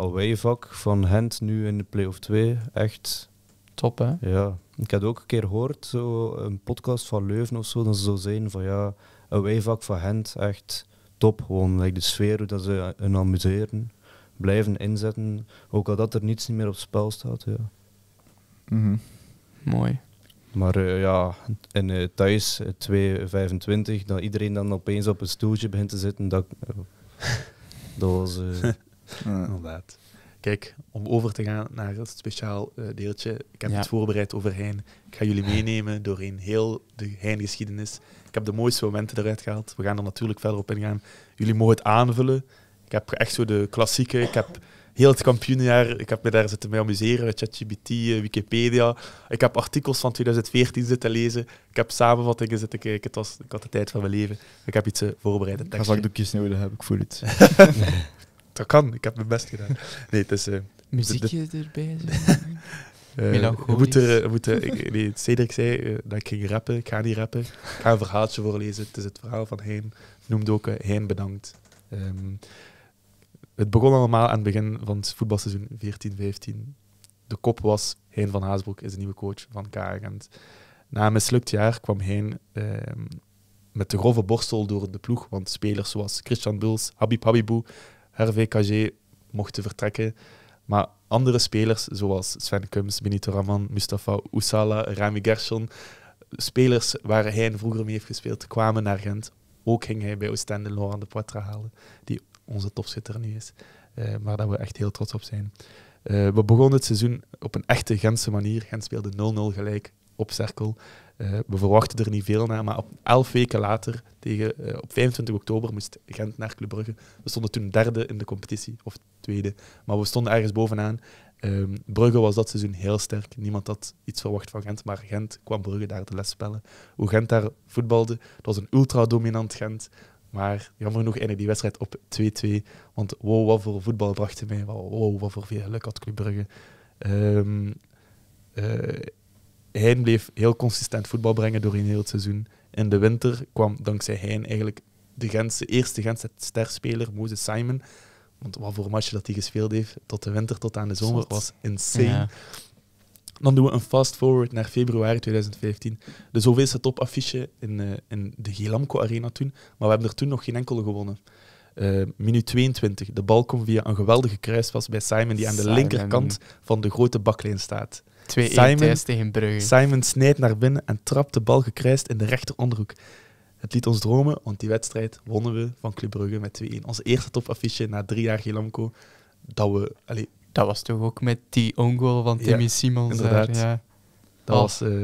van Hent nu in de Playoff 2 echt... Top, hè? Ja. Ik had ook een keer gehoord, zo, een podcast van Leuven of zo, dat ze zo zeiden van ja, Alweivak van Hent echt top. Gewoon like de sfeer, hoe dat ze hun amuseren, blijven inzetten. Ook al dat er niets meer op spel staat. Ja. Mhm. Mooi. Maar eh, ja, en uh, thuis, 2,25, eh, dat iedereen dan opeens op een stoeltje begint te zitten, dat, *laughs* dat was... *laughs* Inderdaad. Kijk, om over te gaan naar het speciaal deeltje, ik heb het voorbereid over Hein. Ik ga jullie meenemen door een heel de Hein-geschiedenis. Ik heb de mooiste momenten eruit gehaald. We gaan er natuurlijk verder op ingaan. Jullie mogen het aanvullen. Ik heb echt zo de klassieke. Ik heb heel het kampioenjaar, ik heb me daar zitten mee amuseren. ChatGPT, eh, Wikipedia. Ik heb artikels van 2014 zitten lezen. Ik heb samenvattingen zitten kijken. Het was, ik had de tijd van mijn leven. Ik heb iets uh, voorbereid. Ik ga zakdoekjes nodig hebben, ik voel het. *laughs* *laughs* dat kan, ik heb mijn best gedaan. Nee, het is... Eh, Muziekje erbij. Uh, moet er, moet Cedric zei eh, dat ik ging rappen. Ik ga niet rappen. Ik ga een verhaaltje voorlezen. Het is het verhaal van Hein. Noemde ook eh, Hein bedankt. Ehm, het begon allemaal aan het begin van het voetbalseizoen 14-15. De kop was Hein van Haasbroek is de nieuwe coach van Karagent. Na een mislukt jaar kwam Hein um, met de grove borstel door de ploeg, want spelers zoals Christian Buls, Habib Habibou, Hervé Cagé mochten vertrekken. Maar andere spelers, zoals Sven Kums, Benito Raman, Mustafa Oussala, Rami Gershon, spelers waar hij vroeger mee heeft gespeeld, kwamen naar Gent. Ook ging hij bij Oostende Laurent de Poitra halen, die onze topschutter nu is. maar eh, daar we echt heel trots op zijn. Eh, we begonnen het seizoen op een echte Gentse manier. Gent speelde 0-0 gelijk op cirkel. Eh, we verwachten er niet veel na, maar op elf weken later, tegen, eh, op 25 oktober, moest Gent naar Club Brugge. We stonden toen derde in de competitie, of tweede, maar we stonden ergens bovenaan. Um, Brugge was dat seizoen heel sterk. Niemand had iets verwacht van Gent, maar Gent kwam Brugge daar de les spellen. Hoe Gent daar voetbalde, dat was een ultra-dominant Gent. Maar jammer genoeg eindigde die wedstrijd op 2-2. Want wow, wat voor voetbal brachten mij. Wow, wat voor veel geluk had Club Brugge. Um, hij bleef heel consistent voetbal brengen een heel het seizoen. In de winter kwam dankzij Hein eigenlijk de Gentse, eerste Gentse sterspeler, Moses Simon. Want wat voor match dat hij gespeeld heeft, tot de winter, tot aan de zomer, was insane. Dan doen we een fast forward naar februari 2015. De zoveelste topaffiche in, uh, in de Gelamco Arena toen. Maar we hebben er toen nog geen enkele gewonnen. Uh, minuut 22. De bal komt via een geweldige kruisvast bij Simon, die aan de linkerkant van de grote baklijn staat. 2-1 tegen Brugge. Simon snijdt naar binnen en trapt de bal gekruist in de rechteronderhoek. Het liet ons dromen, want die wedstrijd wonnen we van Club Brugge met 2-1. Onze eerste topaffiche na drie jaar Gelamco. Dat we... dat was toch ook met die ongoal van Timmy Simons. Inderdaad. Daar, ja. Dat oh. was eh,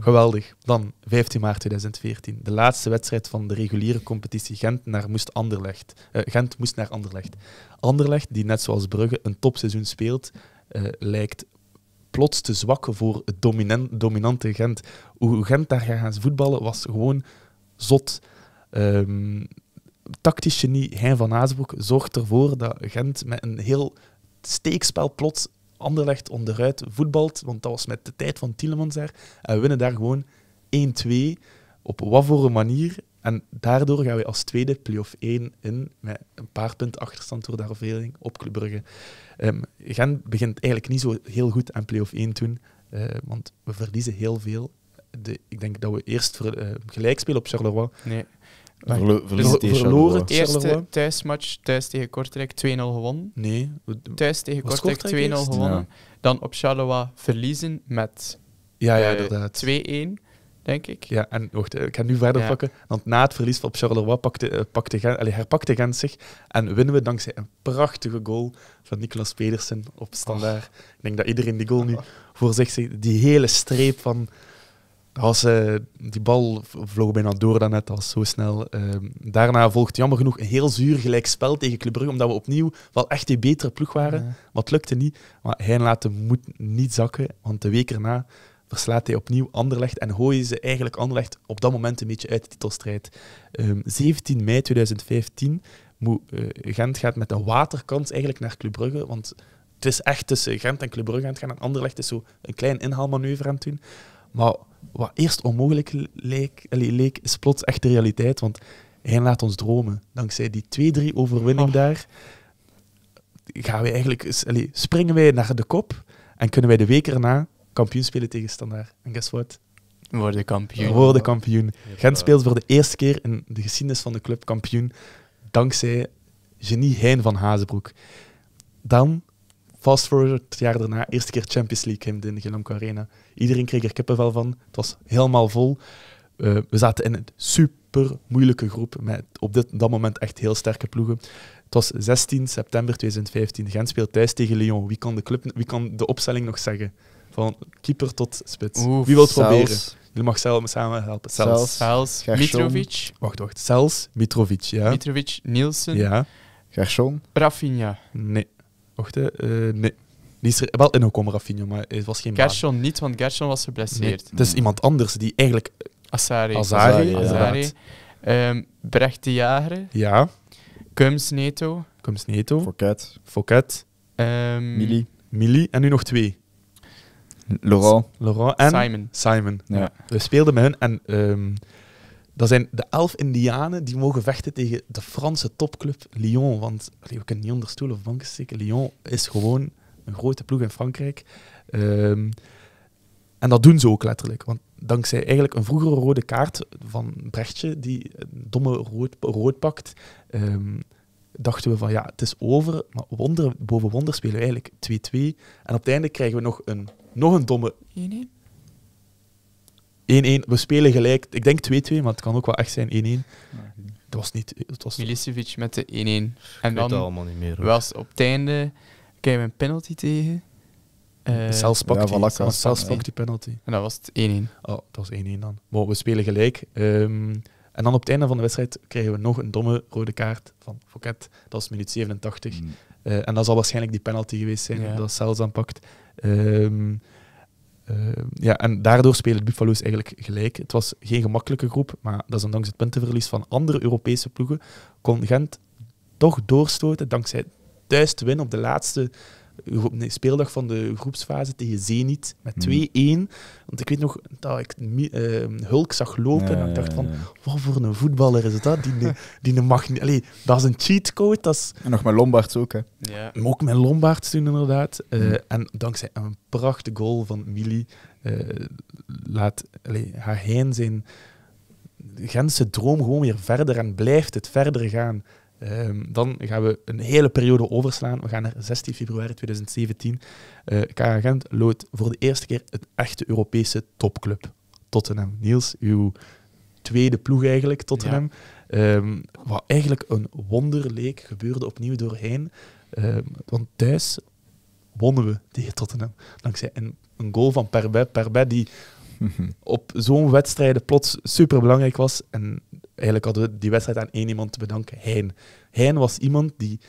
geweldig. Dan 15 maart 2014. De laatste wedstrijd van de reguliere competitie. Gent, naar moest, Anderlecht. Eh, Gent moest naar Anderlecht. Anderlecht, die net zoals Brugge een topseizoen speelt, eh, lijkt plots te zwak voor het dominant, dominante Gent. Hoe Gent daar gaan voetballen was gewoon zot. Ehm, tactisch genie Hein van Aasbroek zorgt ervoor dat Gent met een heel steekspel plots Anderlecht onderuit voetbalt. Want dat was met de tijd van Tielemans daar. En we winnen daar gewoon 1-2. Op wat voor een manier. En daardoor gaan we als tweede play-off 1 in, met een paar punten achterstand door de afdeling op Club Brugge. Um, begint eigenlijk niet zo heel goed aan play-off 1 toen, eh, want we verliezen heel veel. De, ik denk dat we eerst ver, eh, gelijk spelen op Charleroi. Nee. Maar, Verlo verliezen verloren het eerste thuismatch, thuis tegen Kortrijk, 2-0 gewonnen. Nee. Thuis tegen Kortrijk, 2-0 gewonnen. Dan op Charleroi verliezen met ja, ja, 2-1. Eh, denk ik. Ja, en wacht, eh, ik ga nu verder ja. pakken. Want na het verlies van Charleroi pakte, eh, pakte Gent, allez, herpakte Gent zich en winnen we dankzij een prachtige goal van Nicolas Pedersen op standaard. Oh. Ik denk dat iedereen die goal nu voor zich ziet. Die hele streep van... Als, eh, die bal vloog bijna door daarnet, dat was zo snel. Ehm, daarna volgt jammer genoeg een heel zuur gelijkspel tegen Club Brugge, omdat we opnieuw wel echt die betere ploeg waren. Wat Maar het lukte niet. Maar hij laat de moed niet zakken, want de week erna verslaat hij opnieuw Anderlecht en gooien ze eigenlijk Anderlecht op dat moment een beetje uit de titelstrijd. 17 ehm, mei 2015, moet, eh, Gent gaat met een waterkans eigenlijk naar Club Brugge, want het is echt tussen Gent en Club Brugge aan het gaan en Anderlecht is zo een klein inhaalmanoeuvre aan het doen. Maar wat eerst onmogelijk leek, eh, leek is plots echt de realiteit, want hij laat ons dromen. Dankzij die 2-3 overwinning oh. daar gaan we eigenlijk, springen wij naar de kop en kunnen wij de week erna kampioen spelen tegen Standaard. En guess what? Worden kampioen. Worden kampioen. Gent speelt voor de eerste keer in de geschiedenis van de club kampioen. Dankzij genie Hein van Hazebroek. Dan, fast forward het jaar daarna, eerste keer Champions League in de Gelamco Arena. Iedereen kreeg er kippenvel van. Het was helemaal vol. Eh, we zaten in een super moeilijke groep met op dit, dat moment echt heel sterke ploegen. Het was 16 september 2015. Gent speelt thuis tegen Lyon. Wie kan de, club, wie kan de opstelling nog zeggen? Van keeper tot spits. Wie wil het proberen? Je mag zelf me samen helpen. Sels. Sels. Mitrovic. Wacht, wacht. Sels. Mitrovic, ja. Mitrovic. Nielsen. Ja. Gerson. Rafinha. Nee. Wacht, eh, nee. Die wel in gekomen, Rafinha, maar het was geen Gerson niet, want Gershon was geblesseerd. het is iemand anders die eigenlijk... Asari. Asari, Azari. Brecht de Jager. Ja. Kums Neto. Kums Neto. Fouquet. Fouquet. Mili. Ehm, Mili. En nu nog twee. Laurent. Laurent en Simon. Simon. Ja. We speelden met hun en um, dat zijn de elf Indianen die mogen vechten tegen de Franse topclub Lyon. Want allee, we kunnen niet onder stoelen of banken steken. Lyon is gewoon een grote ploeg in Frankrijk. Ehm, en dat doen ze ook letterlijk. Want dankzij eigenlijk een vroegere rode kaart van Brechtje, die een domme rood, pakt, ehm, dachten we van ja, het is over. Maar wonder, boven wonder spelen we eigenlijk 2-2. En op het einde krijgen we nog een nog een domme. 1-1. 1-1. We spelen gelijk. Ik denk 2-2, maar het kan ook wel echt zijn 1-1. Dat was niet... Dat was... Milicevic met de 1-1. En dan dat allemaal niet meer. was op het einde... Krijgen we een penalty tegen. Uh, zelfs pakt ja, die penalty. En dat was het 1-1. Oh, dat was 1-1 dan. Maar we spelen gelijk. Ehm, en dan op het einde van de wedstrijd krijgen we nog een domme rode kaart van Fouquet. Dat was minuut 87. Mm. Eh, en dat zal waarschijnlijk die penalty geweest zijn dat zelfs aanpakt. Ehm, ehm, ja, en daardoor spelen Buffalo's eigenlijk gelijk. Het was geen gemakkelijke groep, maar dat is ondanks het puntenverlies van andere Europese ploegen, kon Gent toch doorstoten dankzij thuis te winnen op de laatste nee, speeldag van de groepsfase tegen Zenit met 2-1. Mhm. Want ik weet nog dat ik ehm, Hulk zag lopen en ik dacht van, wat voor een voetballer is dat? Die, *laughs* die, mag niet... dat is een cheatcode. Dat is... En nog met Lombards ook, hè? Ja. ook met Lombaards toen, inderdaad. Eh, mhm. En dankzij een prachtige goal van Mili eh, laat allee, haar heen zijn Gentse droom gewoon weer verder en blijft het verder gaan. Ehm, dan gaan we een hele periode overslaan. We gaan naar 16 februari 2017. Uh, eh, Gent loodt voor de eerste keer het echte Europese topclub. Tottenham. Niels, uw tweede ploeg eigenlijk, Tottenham. Ehm, wat eigenlijk een wonder leek, gebeurde opnieuw doorheen. Um, want thuis wonnen we tegen Tottenham. Dankzij een, een goal van Perbet. Perbet die *laughs* op zo'n wedstrijd plots superbelangrijk was. En eigenlijk hadden we die wedstrijd aan één iemand te bedanken. Hein. Hein was iemand die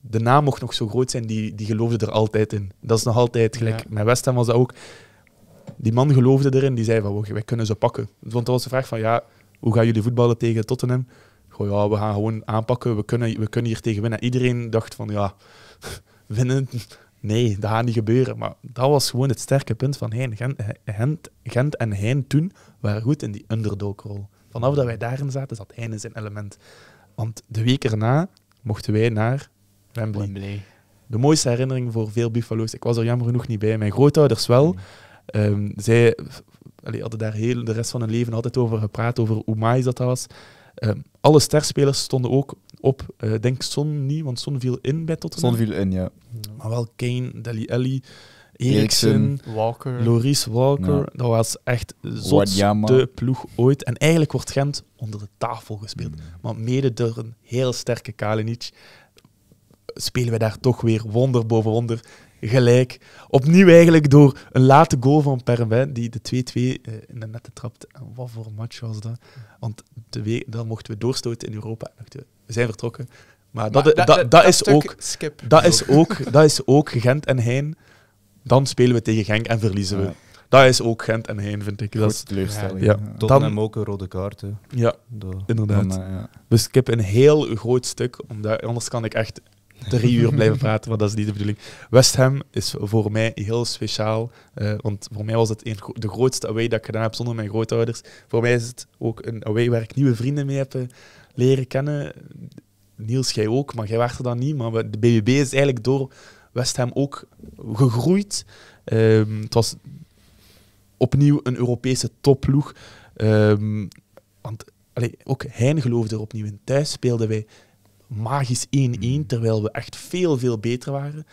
de naam mocht nog zo groot zijn, die, die geloofde er altijd in. Dat is nog altijd gelijk. Ja. Met West Ham was dat ook. Die man geloofde erin, die zei van, wij kunnen ze pakken. Want dat was de vraag van, ja, hoe gaan jullie voetballen tegen Tottenham? Goh, ja, we gaan gewoon aanpakken, we kunnen, we kunnen hier tegen winnen. Iedereen dacht van, ja, *laughs* winnen, nee, dat gaat niet gebeuren. Maar dat was gewoon het sterke punt van Hein. Gent, Gent en Hein toen waren goed in die underdog-rol. Vanaf dat wij daarin zaten, zat hij in zijn element. Want de week erna mochten wij naar Wembley. Wembley. De mooiste herinnering voor veel Buffalo's. Ik was er jammer genoeg niet bij. Mijn grootouders wel. Mm. Ehm, zij hadden daar heel, de rest van hun leven altijd over gepraat, over hoe maai dat, was. Ehm, alle sterspelers stonden ook op. Eh, ik denk Son niet, want Son viel in bij Tottenham. Son viel in, ja. Maar wel Kane, Deli Elly. Eriksen, Walker. Loris Walker. Dat was echt de ploeg ooit. En eigenlijk wordt Gent onder de tafel gespeeld. Mm. Maar mede door een heel sterke Kalinic spelen we daar toch weer wonder boven wonder gelijk. Opnieuw eigenlijk door een late goal van Pervin, die de 2-2 eh, in de netten trapt. En wat voor match was dat? Want dan mochten we doorstoten in Europa. We zijn vertrokken. Maar, dat, is ook, dat, is ook, dat is ook Gent en Heijn dan spelen we tegen Genk en verliezen we. Dat is ook Gent en Heijn, vind ik. dat is teleurstelling. Ja. dan, hem ook een rode kaart. Ja, inderdaad. Dan, uh, dus ik heb een heel groot stuk, omdat anders kan ik echt drie uur *laughs* blijven praten, maar dat is niet de bedoeling. West Ham is voor mij heel speciaal, eh, want voor mij was het de grootste away dat ik gedaan heb zonder mijn grootouders. Voor mij is het ook een away waar ik nieuwe vrienden mee heb eh, leren kennen. Niels, jij ook, maar jij werd er dan niet. Maar de BBB is eigenlijk door West Ham ook gegroeid. Ehm, het was opnieuw een Europese topploeg. Ehm, want ook Hein geloofde er opnieuw in. Thuis speelden wij magisch 1-1, hmm. terwijl we echt veel, veel beter waren.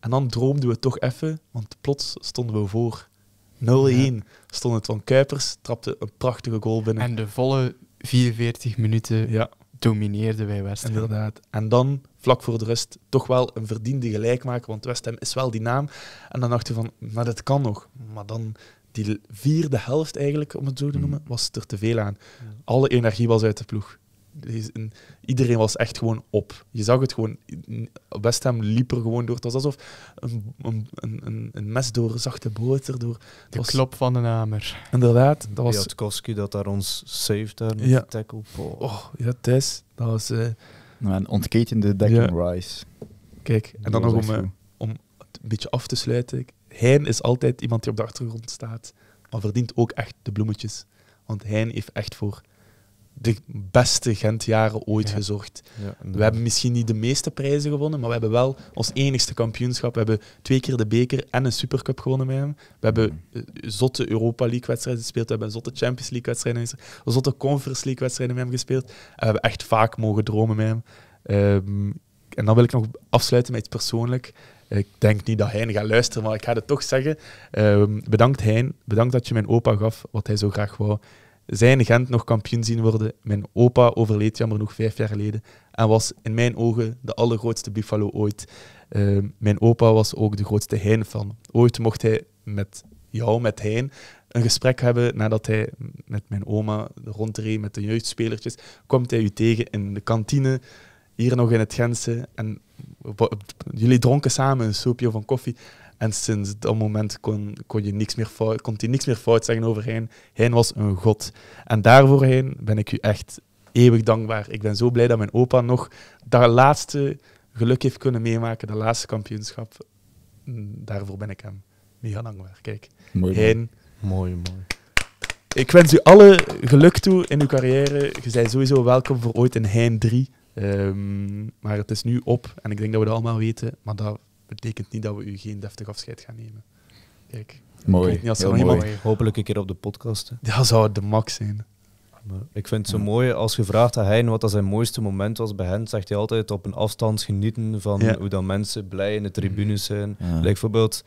En dan droomden we toch even, want plots stonden we voor. 0-1 stond het van Kuipers, trapte een prachtige goal binnen. En de volle 44 minuten ja domineerden wij West Ham. Inderdaad. En dan, vlak voor de rust, toch wel een verdiende gelijkmaker, want West Ham is wel die naam. En dan dacht je van, maar dat kan nog. Maar dan, die vierde helft eigenlijk, om het zo te mm. noemen, was er te veel aan. Alle energie was uit de ploeg iedereen was echt gewoon op. Je zag het gewoon. West Ham liep er gewoon door. Het was alsof een, een mes door zachte boter. Door, de klop van een hamer. Inderdaad. Dat was... dat daar ons saved daar met de tackle. Oh. ja, Thijs. Dat was... Uh... een ontketende Declan Rice. Kijk, en dan nog om, eh, om het een beetje af te sluiten. Hein is altijd iemand die op de achtergrond staat, maar verdient ook echt de bloemetjes. Want Hein heeft echt voor de beste Gent-jaren ooit gezorgd. we hebben misschien niet de meeste prijzen gewonnen, maar we hebben wel ons enigste kampioenschap. We hebben twee keer de beker en een supercup gewonnen met hem. We hebben mm. eh, zotte Europa League-wedstrijden gespeeld. We hebben zotte Champions League-wedstrijden gespeeld. Zotte Conference League-wedstrijden met hem gespeeld. we hebben echt vaak mogen dromen met hem. Ehm, en dan wil ik nog afsluiten met iets persoonlijk. Ik denk niet dat Hein gaat luisteren, maar ik ga het toch zeggen. Ehm, bedankt Hein, bedankt dat je mijn opa gaf wat hij zo graag wou zijn Gent nog kampioen zien worden. Mijn opa overleed jammer nog vijf jaar geleden en was in mijn ogen de allergrootste Bifalo ooit. Ehm, mijn opa was ook de grootste hein van Ooit mocht hij met jou, met Hein, een gesprek hebben nadat hij met mijn oma rondreed met de jeugdspelertjes. Komt hij u tegen in de kantine, hier nog in het Gentse. En jullie dronken samen een soepje van koffie. En sinds dat moment kon, kon, je niks meer fout, kon hij niks meer fout zeggen over Hein. Hein was een god. En daarvoor, ben ik u echt eeuwig dankbaar. Ik ben zo blij dat mijn opa nog dat laatste geluk heeft kunnen meemaken, dat laatste kampioenschap. Mm, daarvoor ben ik hem mega dankbaar. Kijk, mooi, Hein. Mooi, mooi. Ik wens u alle geluk toe in uw carrière. Je bent sowieso welkom voor ooit in Hein 3. Ehm, maar het is nu op en ik denk dat we dat allemaal weten. Maar dat betekent niet dat we u geen deftig afscheid gaan nemen. Kijk. Mooi. Niet als mooi. Hopelijk een keer op de podcast. Dat Ja, zou de max zijn. Maar ik vind het zo mooi, als gevraagd aan Heijn wat dat zijn mooiste moment was bij hen, zegt hij altijd op een afstand genieten van hoe dan mensen blij in de tribunes mm. zijn. bijvoorbeeld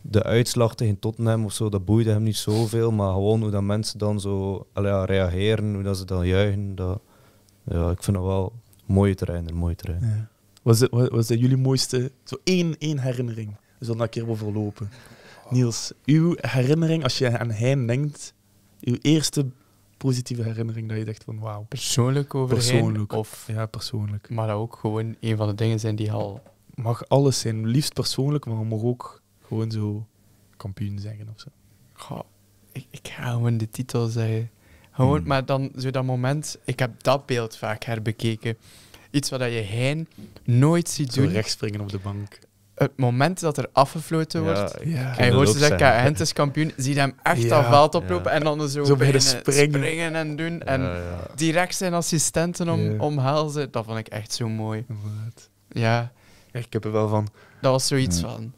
de uitslag tegen Tottenham of zo, dat boeide hem niet zoveel, maar gewoon hoe dan mensen dan zo ja, reageren, hoe dat ze dan juichen. Dat, ja, ik vind het wel een mooie terrein, mooie Ja was het was het jullie mooiste, zo één, één herinnering? We dat een keer overlopen. Niels, uw herinnering, als je aan hem denkt, uw eerste positieve herinnering dat je dacht van wauw. Persoonlijk overheen? Of, ja, persoonlijk. Maar dat ook gewoon een van de dingen zijn die al... Mag alles zijn, liefst persoonlijk, maar mag ook gewoon zo kampioen zeggen of zo. ik, ik ga gewoon de titel zeggen. Gewoon, hmm. maar dan zo dat moment, ik heb dat beeld vaak herbekeken. Iets wat je heen nooit ziet doen. rechts springen op de bank. Het moment dat er afgefloten wordt ja, en je hoort ze zeggen, Kent is kampioen, zie je hem echt dat veld oplopen en dan zo, zo bij springen. en doen. En direct zijn assistenten om, omhelzen. Dat vond ik echt zo mooi. Wat? Ja. Ik heb er wel van. Dat was zoiets van.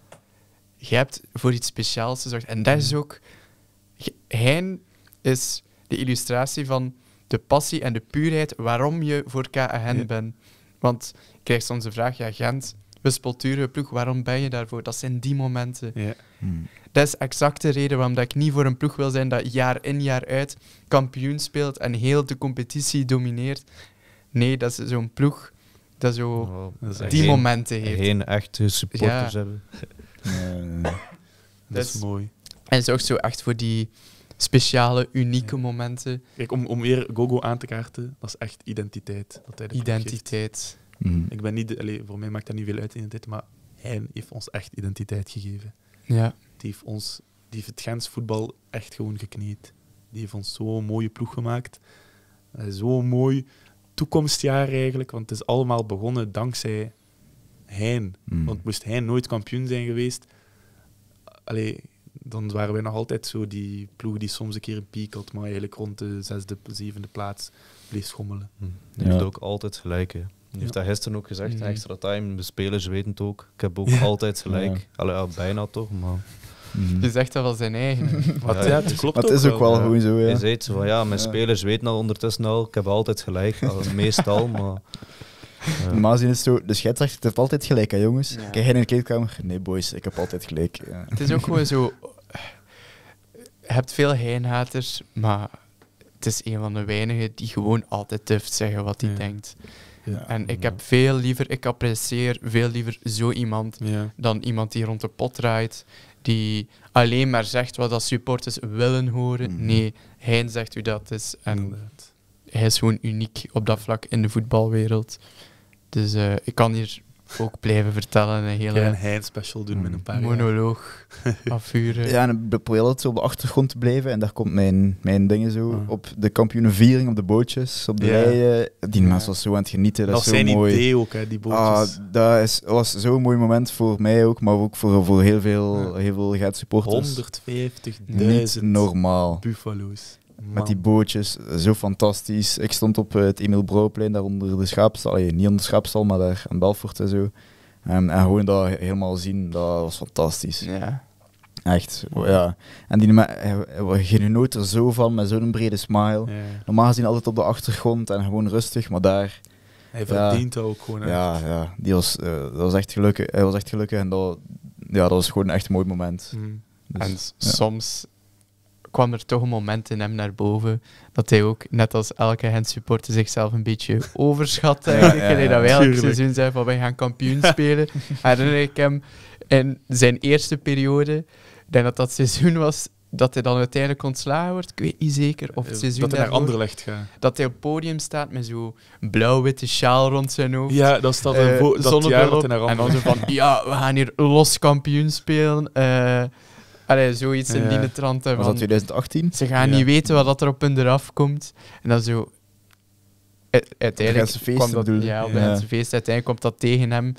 Je hebt voor iets speciaals gezorgd. En dat is ook. Hein is de illustratie van de passie en de puurheid waarom je voor KHN ja. bent. Want ik krijg soms de vraag, ja, Gent, wispelturige ploeg, waarom ben je daarvoor? Dat zijn die momenten. Hmm. Dat is exact de reden waarom dat ik niet voor een ploeg wil zijn dat jaar in jaar uit kampioen speelt en heel de competitie domineert. Nee, dat is zo'n ploeg dat zo die momenten heeft. Geen echte supporters hebben. nee, Dat, is mooi. En ook zo echt voor die speciale, unieke momenten. Kijk, om, om weer Gogo aan te kaarten, dat is echt identiteit. Dat hij identiteit. Mhm. Ik ben niet, allez, voor mij maakt dat niet veel uit, identiteit, maar hij heeft ons echt identiteit gegeven. Ja. Die heeft, ons, die heeft het Gens voetbal echt gewoon gekneed. Die heeft ons zo'n mooie ploeg gemaakt. Eh, zo'n mooi toekomstjaar eigenlijk, want het is allemaal begonnen dankzij hij. Mm. Want moest hij nooit kampioen zijn geweest, allee, dan waren wij nog altijd zo die ploeg die soms een keer een piek had, maar eigenlijk rond de zesde, zevende plaats bleef schommelen. Hij hm. hebt heeft ook altijd gelijk. Hè. Hij heeft dat gisteren ook gezegd, mhm. extra time, de spelers weten het ook. Ik heb ook *laughs* altijd gelijk. Allee, bijna toch, maar... Mhm. Je zegt dat wel zijn eigen. Wat, *laughs* ja, het klopt maar het is ook wel, gewoon zo. Ja. Je zegt van ja, mijn spelers weten al ondertussen al, ik heb altijd gelijk, *laughs* meestal. Maar, ja. Normaal gezien is zo, de scheidsrechter heeft altijd gelijk, hè jongens. Kijk jij in de kleedkamer? Nee, boys, ik heb altijd gelijk. Het is ook gewoon zo hebt veel heinhaters, maar het is een van de weinigen die gewoon altijd durft zeggen wat hij denkt. en ik heb veel liever, ik apprecieer veel liever zo iemand dan iemand die rond de pot draait, die alleen maar zegt wat dat supporters willen horen. Mhm. Nee, hij zegt u dat is. En hij is gewoon uniek op dat vlak in de voetbalwereld. Dus eh, ik kan hier ook blijven vertellen. Een hele een special doen met een paar monoloog *laughs* afvuren. Ja, en probeer op de achtergrond te blijven. En daar komt mijn, mijn dingen zo. Ah. Op de kampioenenviering, op de bootjes, op de rijen. Die mensen was zo aan het genieten. Dat, dat is zijn idee ook, hè, die bootjes. Ah, dat is, was zo'n mooi moment voor mij ook, maar ook voor, voor heel veel, heel veel supporters. 150.000 normaal. Buffalo's. Met die bootjes, zo fantastisch. Ik stond op eh, het Emil Brouwplein, daar onder de schaapstal. Allee, niet onder de schaapstal, maar daar aan Belfort en zo. en gewoon dat helemaal zien, dat was fantastisch. Ja. Echt, oh, ja. En die, je eh, eh, genoot er zo van, met zo'n brede smile. Normaal gezien altijd op de achtergrond en gewoon rustig, maar daar... Hij verdient ook gewoon echt. Ja, ja. Die was, dat was echt gelukkig. Hij was echt gelukkig en dat, ja, dat was gewoon een echt mooi moment. Mm. Dus, en soms kwam er toch een moment in hem naar boven dat hij ook, net als elke Gent supporter, zichzelf een beetje overschat. Eigenlijk. Ja, dat wij elk seizoen zijn van wij gaan kampioen spelen. *laughs* Herinner ik hem in zijn eerste periode, ik denk dat dat seizoen was dat hij dan uiteindelijk ontslagen wordt, ik weet niet zeker. Of het seizoen dat hij Anderlecht gaat. Dat hij op het podium staat met zo'n blauw-witte sjaal rond zijn hoofd. Ja, dat staat eh, dat, uh, dat hij En van, ja, we gaan hier los kampioen spelen. Eh. Allee, zoiets in die trant. Was dat 2018? Ze gaan niet weten wat dat er op hun eraf komt. En dan zo... Uiteindelijk kwam dat, ja, op feest. Uiteindelijk komt dat tegen hem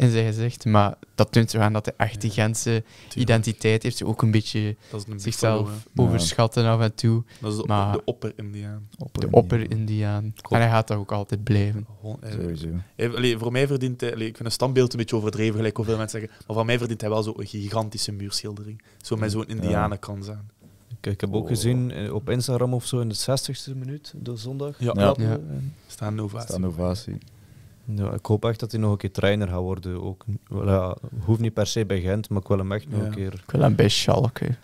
in zijn gezicht. Maar dat toont zo aan dat de echt die Gentse identiteit heeft ze ook een beetje zichzelf overschatten af en toe. Dat is de, maar, de opper-Indiaan. de opper-Indiaan. En hij gaat dat ook altijd blijven. Eh, eh, voor mij verdient hij, ik vind een standbeeld een beetje overdreven, gelijk hoeveel mensen zeggen. Maar voor mij verdient hij wel zo'n gigantische muurschildering. Zo met zo'n Indianenkans aan. Kijk, ik heb ook oh. gezien eh, op Instagram of zo in de 60ste minuut, de zondag. Ja, ja. Staan innovatie. Staan ja, ik hoop echt dat hij nog een keer trainer gaat worden. Ook, ja, hoeft niet per se bij Gent, maar ik wil hem echt nog een keer. Ik wil hem bij Schalke. *laughs*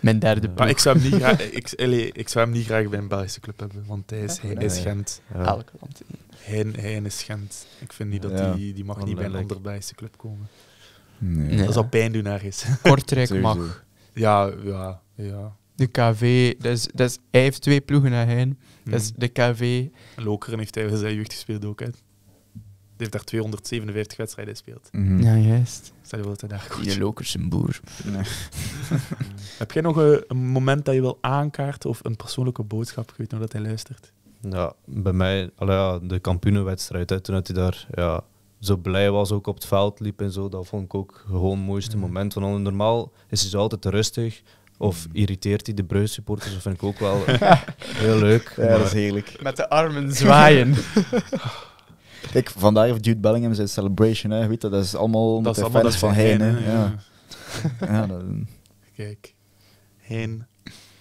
Mijn derde ja. ik zou, hem niet graag, *laughs* ik, ik zou hem niet graag bij een Belgische club hebben, want hij is, hij is Gent. Elk land. Hij, hij is Gent. Ik vind niet dat hij die, die mag niet bij een andere Belgische club komen. Nee. Dat zou pijn doen ergens. *laughs* Kortrijk mag. Ja, ja, ja. De KV, dat dat hij heeft twee ploegen naar Hein. Dat hmm. de KV. Lokeren heeft tijdens zijn jeugd gespeeld ook. Hè. Die heeft daar 257 wedstrijden gespeeld. Mhm. Ja, juist. Stel je wel dat daar goed. Je Lokers een boer. *laughs* Heb jij nog eh, een, moment dat je wil aankaarten of een persoonlijke boodschap geeft dat hij luistert? Ja, bij mij, ja, de kampioenenwedstrijd. Hè, toen hij daar ja, zo blij was, ook op het veld liep en zo. Dat vond ik ook gewoon het mooiste mhm. moment. Want normaal is hij zo altijd rustig. Of hmm. irriteert hij de Breu-supporters? Dat vind ik ook wel eh, *laughs* heel leuk. Ja, maar... dat is heerlijk. Met de armen *laughs* zwaaien. *laughs* Kijk, vandaag heeft Jude Bellingham zijn celebration. Hè. Weet dat is allemaal dat is allemaal van Heen. hè. Ja. ja Kijk, Heen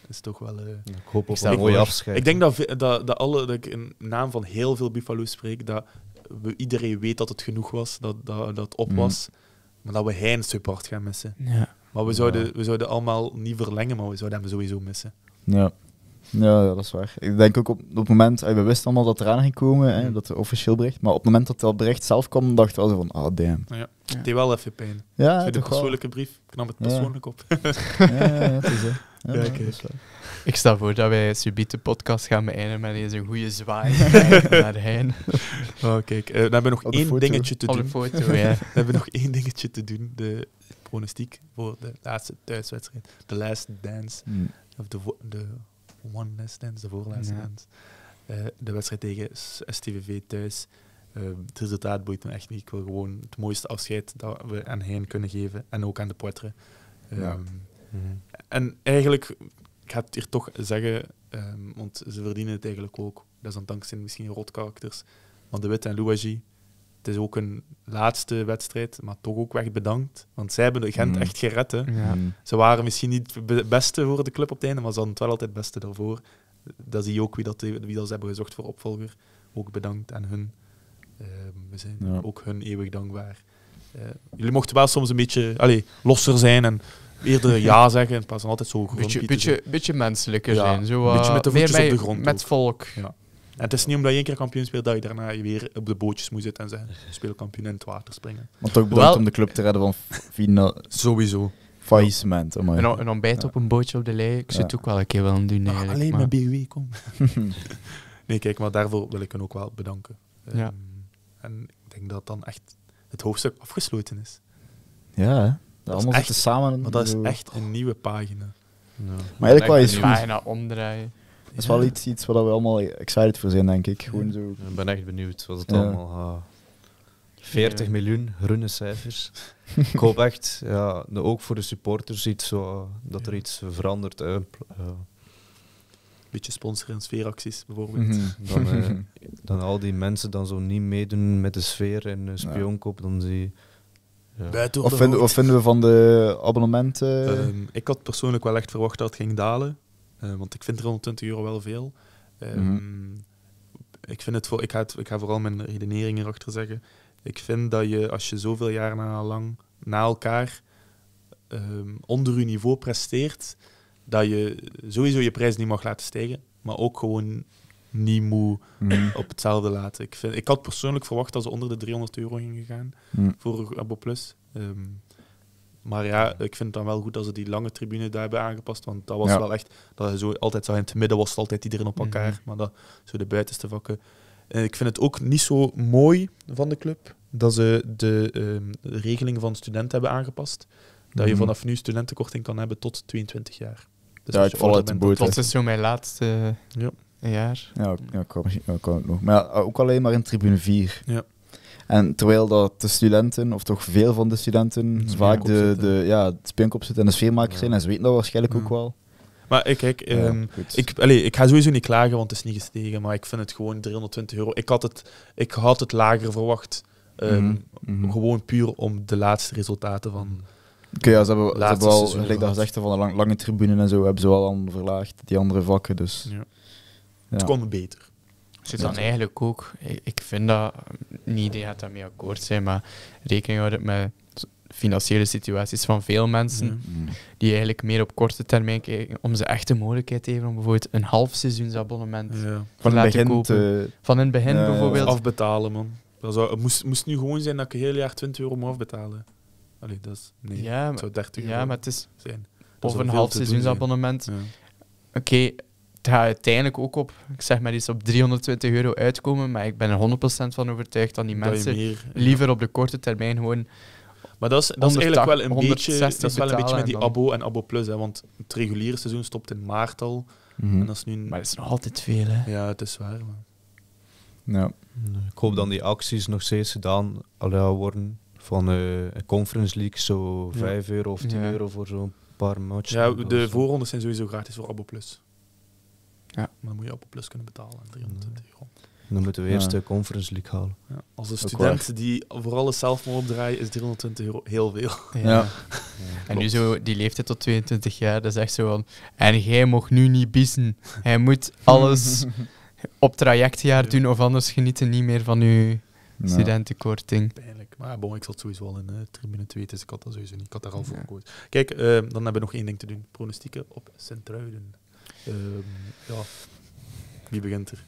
is toch wel... Uh... Ik hoop op een mooie afscheid. Ik denk dat, dat, dat, alle, dat ik in naam van heel veel Buffalo's spreek, dat we, iedereen weet dat het genoeg was, dat, dat, dat het op hmm. was. Maar dat we Heen super gaan missen. Ja. Maar we zouden, we zouden allemaal niet verlengen, maar we zouden hem sowieso missen. Ja. Ja, dat is waar. Ik denk ook op, op het moment, eh, we wisten allemaal dat eraan ging komen, hè, mm. dat officieel bericht, maar op het moment dat dat bericht zelf kwam, dacht we wel van, ah, oh, damn. Ja, het deed wel even pijn. Ja, toch. de persoonlijke wel. brief, nam het persoonlijk op. ja, ja, *laughs* is zo. Ja, Ik stel voor dat wij subiet de podcast gaan beëindigen met een goede zwaai *laughs* naar heen. Oh, kijk, uh, *laughs* dan hebben we nog één dingetje te doen. We hebben nog één dingetje te doen. De pronostiek voor de laatste thuiswedstrijd. De last dance. Hmm. Of de, de one last dance, de voorlaatste ja. dance. Eh, de wedstrijd tegen STVV thuis. Uh, het resultaat boeit me echt niet. Ik wil gewoon het mooiste afscheid dat we aan hen kunnen geven. En ook aan de Poitre. Ehm, mhm. En eigenlijk, ik ga het hier toch zeggen, ehm, want ze verdienen het eigenlijk ook. Dat is dan dankzij misschien rotkarakters. Want de Witte en Louagie het is ook een laatste wedstrijd, maar toch ook echt bedankt. Want zij hebben de Gent mm. echt gered. Mm. Ze waren misschien niet het beste voor de club op het einde, maar ze hadden het wel altijd het beste daarvoor. Dat zie je ook wie dat, wie dat ze hebben gezocht voor opvolger. Ook bedankt aan hun. Ehm, we zijn ook hun eeuwig dankbaar. Eh, jullie mochten wel soms een beetje allez, losser zijn en eerder ja *laughs* zeggen Het pas altijd zo grond beetje, beetje, menselijker zijn. Zo, beetje eh, met de voetjes op de grond. Met volk. Ja. En het is niet omdat je één keer kampioen speelt dat je daarna weer op de bootjes moet zitten en zijn speel in het water springen. Maar toch bedankt om de club te redden van final. Sowieso. Faillissement. Oh een, ontbijt op een bootje op de lei, ik zit ook wel een keer willen doen. Ah, alleen met BW, kom. *laughs* nee, kijk, maar daarvoor wil ik hem ook wel bedanken. Ja. Ehm, en ik denk dat dan echt het hoofdstuk afgesloten is. Ja, hè? Dat, allemaal is samen. Maar dat is echt een nieuwe pagina. Ja. Maar eigenlijk wel eens goed. pagina omdraaien is wel iets, iets waar we allemaal excited voor zijn, denk ik. Gewoon zo. Ik ben echt benieuwd wat het allemaal ah, gaat. 40 miljoen, groene cijfers. *laughs* ik hoop echt, ja, ook voor de supporters, iets, zo, dat er iets verandert. een Beetje sponsoren en sfeeracties bijvoorbeeld. Mhm. *laughs* dan, eh, *laughs* dan, al die mensen dan zo niet meedoen met de sfeer en uh, spionkop, dan zie ja. Of, of, vinden we van de abonnementen? Ehm, ik had persoonlijk wel echt verwacht dat het ging dalen. Eh, want ik vind 320 euro wel veel. Ehm, mhm. ik, vind het voor, ik, ga ik ga vooral mijn redenering erachter zeggen. Ik vind dat je, als je zoveel jaren na, lang, na elkaar ehm, onder je niveau presteert, dat je sowieso je prijs niet mag laten stijgen, maar ook gewoon niet moe mhm. op hetzelfde laten. Ik, vind, ik had persoonlijk verwacht dat ze onder de 300 euro gingen gaan mhm. voor Abo Plus. Um, maar ja, ik vind het dan wel goed dat ze die lange tribune daar hebben aangepast. Want dat was wel echt, dat zo altijd zo in het midden was, altijd iedereen op mhm. elkaar. Maar dat, zo de buitenste vakken. En ik vind het ook niet zo mooi van de club dat ze de, ehm, regeling van studenten hebben aangepast. Dat je mhm. vanaf nu studentenkorting kan hebben tot 22 jaar. Dus ja, ik val uit de Dat is zo mijn laatste eh, jaar. Ja, ja kan, ook mm. nog. Maar ook alleen maar in tribune 4. Ja. En terwijl dat de studenten, of toch veel van de studenten, vaak de, de, ja, het zitten en de sfeermakers zijn. En ze weten dat waarschijnlijk ook mm. wel. Maar ik, ik, ehm, ik, allez, ik ga sowieso niet klagen, want het is niet gestegen. Maar ik vind het gewoon 320 euro. Ik had het, ik had het lager verwacht. Ehm, mhm. Mhm. Gewoon puur om de laatste resultaten van. Mm. Oké, okay, ja, ze hebben, ze hebben wel, gelijk dat gezegd, van de lange tribune en zo hebben ze wel al verlaagd, die andere vakken. Dus, ja. Het komt beter zit dan eigenlijk ook, ik vind dat, mm, niet idee dat daarmee akkoord zijn, maar rekening houden met financiële situaties van veel mensen, mm. die eigenlijk meer op korte termijn kijken, om ze echt de mogelijkheid te geven om bijvoorbeeld een half seizoensabonnement van te laten kopen. van in het begin bijvoorbeeld. Afbetalen, man. Dat zou, het moest, moest nu gewoon zijn dat ik een heel jaar 20 euro moet afbetalen. Allee, dat is... Nee, ja, het 30 euro ja, maar het is, zijn. Of een half seizoensabonnement. Oké, ga uiteindelijk ook op, ik zeg maar iets, op 320 euro uitkomen. Maar ik ben er 100% van overtuigd dat die mensen liever op de korte termijn gewoon. Maar dat is, dat is eigenlijk wel een beetje, dat is wel een beetje met die Abo en Abo Plus. Hè, want het reguliere seizoen stopt in maart al. Mhm. En dat is nu... Maar het is nog altijd veel, hè? Ja, het is waar. Maar... Ja. Ik hoop dat die acties nog steeds gedaan worden van eh, een Conference League, zo 5 euro of 10 euro voor zo'n paar matches. Ja, de voorrondes zijn sowieso gratis voor Abo Plus. Ja. Maar dan moet je op een plus kunnen betalen. 320 euro. Dan moeten we eerst de Conference League halen. Als een student die voor alles zelf moet opdraaien, is 320 euro heel veel. Ja. en nu zo die leeftijd tot 22 jaar, dat is echt zo van... En jij mag nu niet bissen. Hij moet alles *laughs* op trajectjaar doen, of anders genieten niet meer van je studentenkorting. Pijnlijk. Maar bon, ik zat sowieso al in uh, tribune 2, dus ik had dat sowieso niet. Ik had daar al voor gekozen. Kijk, eh, dan hebben we nog één ding te doen. Pronostieken op centruiden Ehm, ja, wie begint er?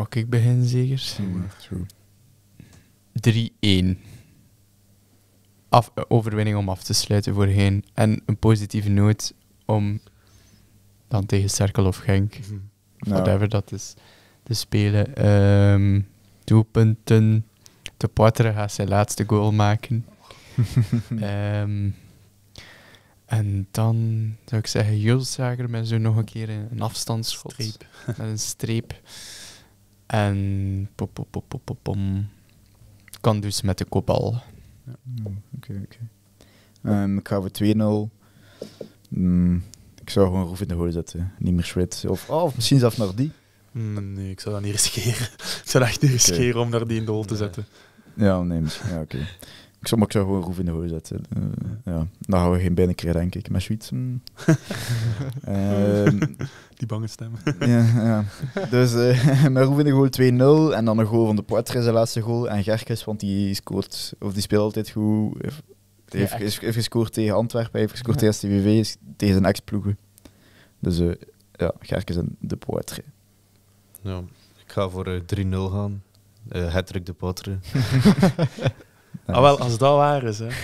Oh, ik begin zeker. 3-1. Af, overwinning om af te sluiten voorheen. En een positieve noot om dan tegen Cerkel of Genk, mhm. whatever dat is, te spelen. Ehm, doelpunten. De Poitre gaat zijn laatste goal maken. um, *laughs* En dan zou ik zeggen Julszager met zo nog een keer een afstandsschot. *laughs* Met een streep. En pop, pop, pop, pop, pom. Kan dus met de kopbal. Hmm, oké oké ehm, ik ga voor 2-0. Hmm, ik zou gewoon Roef in de hoor zetten. Niet meer Schwit. Of, oh, of misschien zelfs naar die. Hmm, nee, ik zou dat niet scheren *laughs* ik zou dat echt niet riskeren om naar die in de goal te zetten. Ja, nee, misschien. Ja, oké. Ik zou, maar ik zou gewoon Roef in de zetten. Uh, ja. Dan gaan we geen binnenkrijgen, denk ik. Met Schwitsen. Hmm. *laughs* Ehm, uh, Die bange stem. *laughs* ja, ja. Dus uh, *laughs* met Roef de goal 2-0. En dan een goal van de Poitre de laatste goal. En Gerkes, want die scoort, of die speelt altijd goed. Heeft, heeft, heeft, gescoord tegen Antwerpen, heeft gescoord ja. tegen STVV, tegen zijn ex-ploegen. Dus uh, ja, Gerkes en de Poitre. Ja, ik ga voor 3-0 gaan. Uh, Hattrick de Poitre. Ah, wel, als dat waar is, hè. *laughs*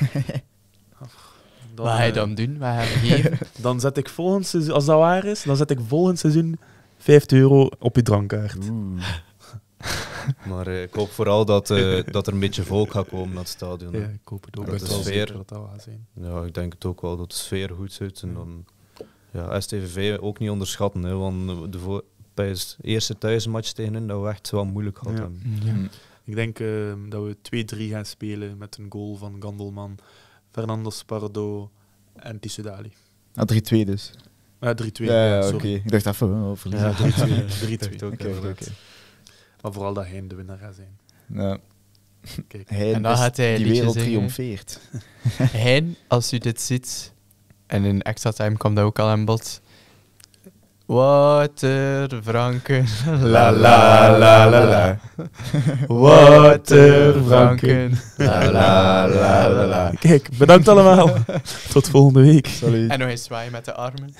Dan, wat ga je eh, dan doen? Wat ga je *laughs* dan zet ik volgend seizoen, als dat waar is, dan zet ik volgend seizoen 50 euro op je drankkaart. *laughs* maar eh, ik hoop vooral dat, eh, dat er een beetje volk gaat komen naar het stadion. Ja, ik hoop het ook. Dat de sfeer- zijn. Ja, ik denk het ook wel dat de sfeer goed zit. En dan, ja, STVV ook niet onderschatten, hè, want de bij eerste thuismatch tegen hen, dat we echt wel moeilijk hadden. Ja. Ik denk uh, dat we 2-3 gaan spelen met een goal van Gandelman, Fernando Spardo en Tissoudali. Ah, 3-2 dus? Ah, ja, 3-2. Ja, ja oké. Okay. Ik dacht even, over Ja, 3-2. 3 *laughs* maar vooral dat hij de winnaar gaat zijn. Nou. en dan gaat hij die wereld triomfeert. *laughs* Hein, als u dit ziet, en in extra time komt dat ook al aan bod, Watervranken. La la la la la. *laughs* Watervranken. La la la la la. Kijk, bedankt allemaal. *laughs* Tot volgende week. Sorry. En nog eens zwaaien met de armen.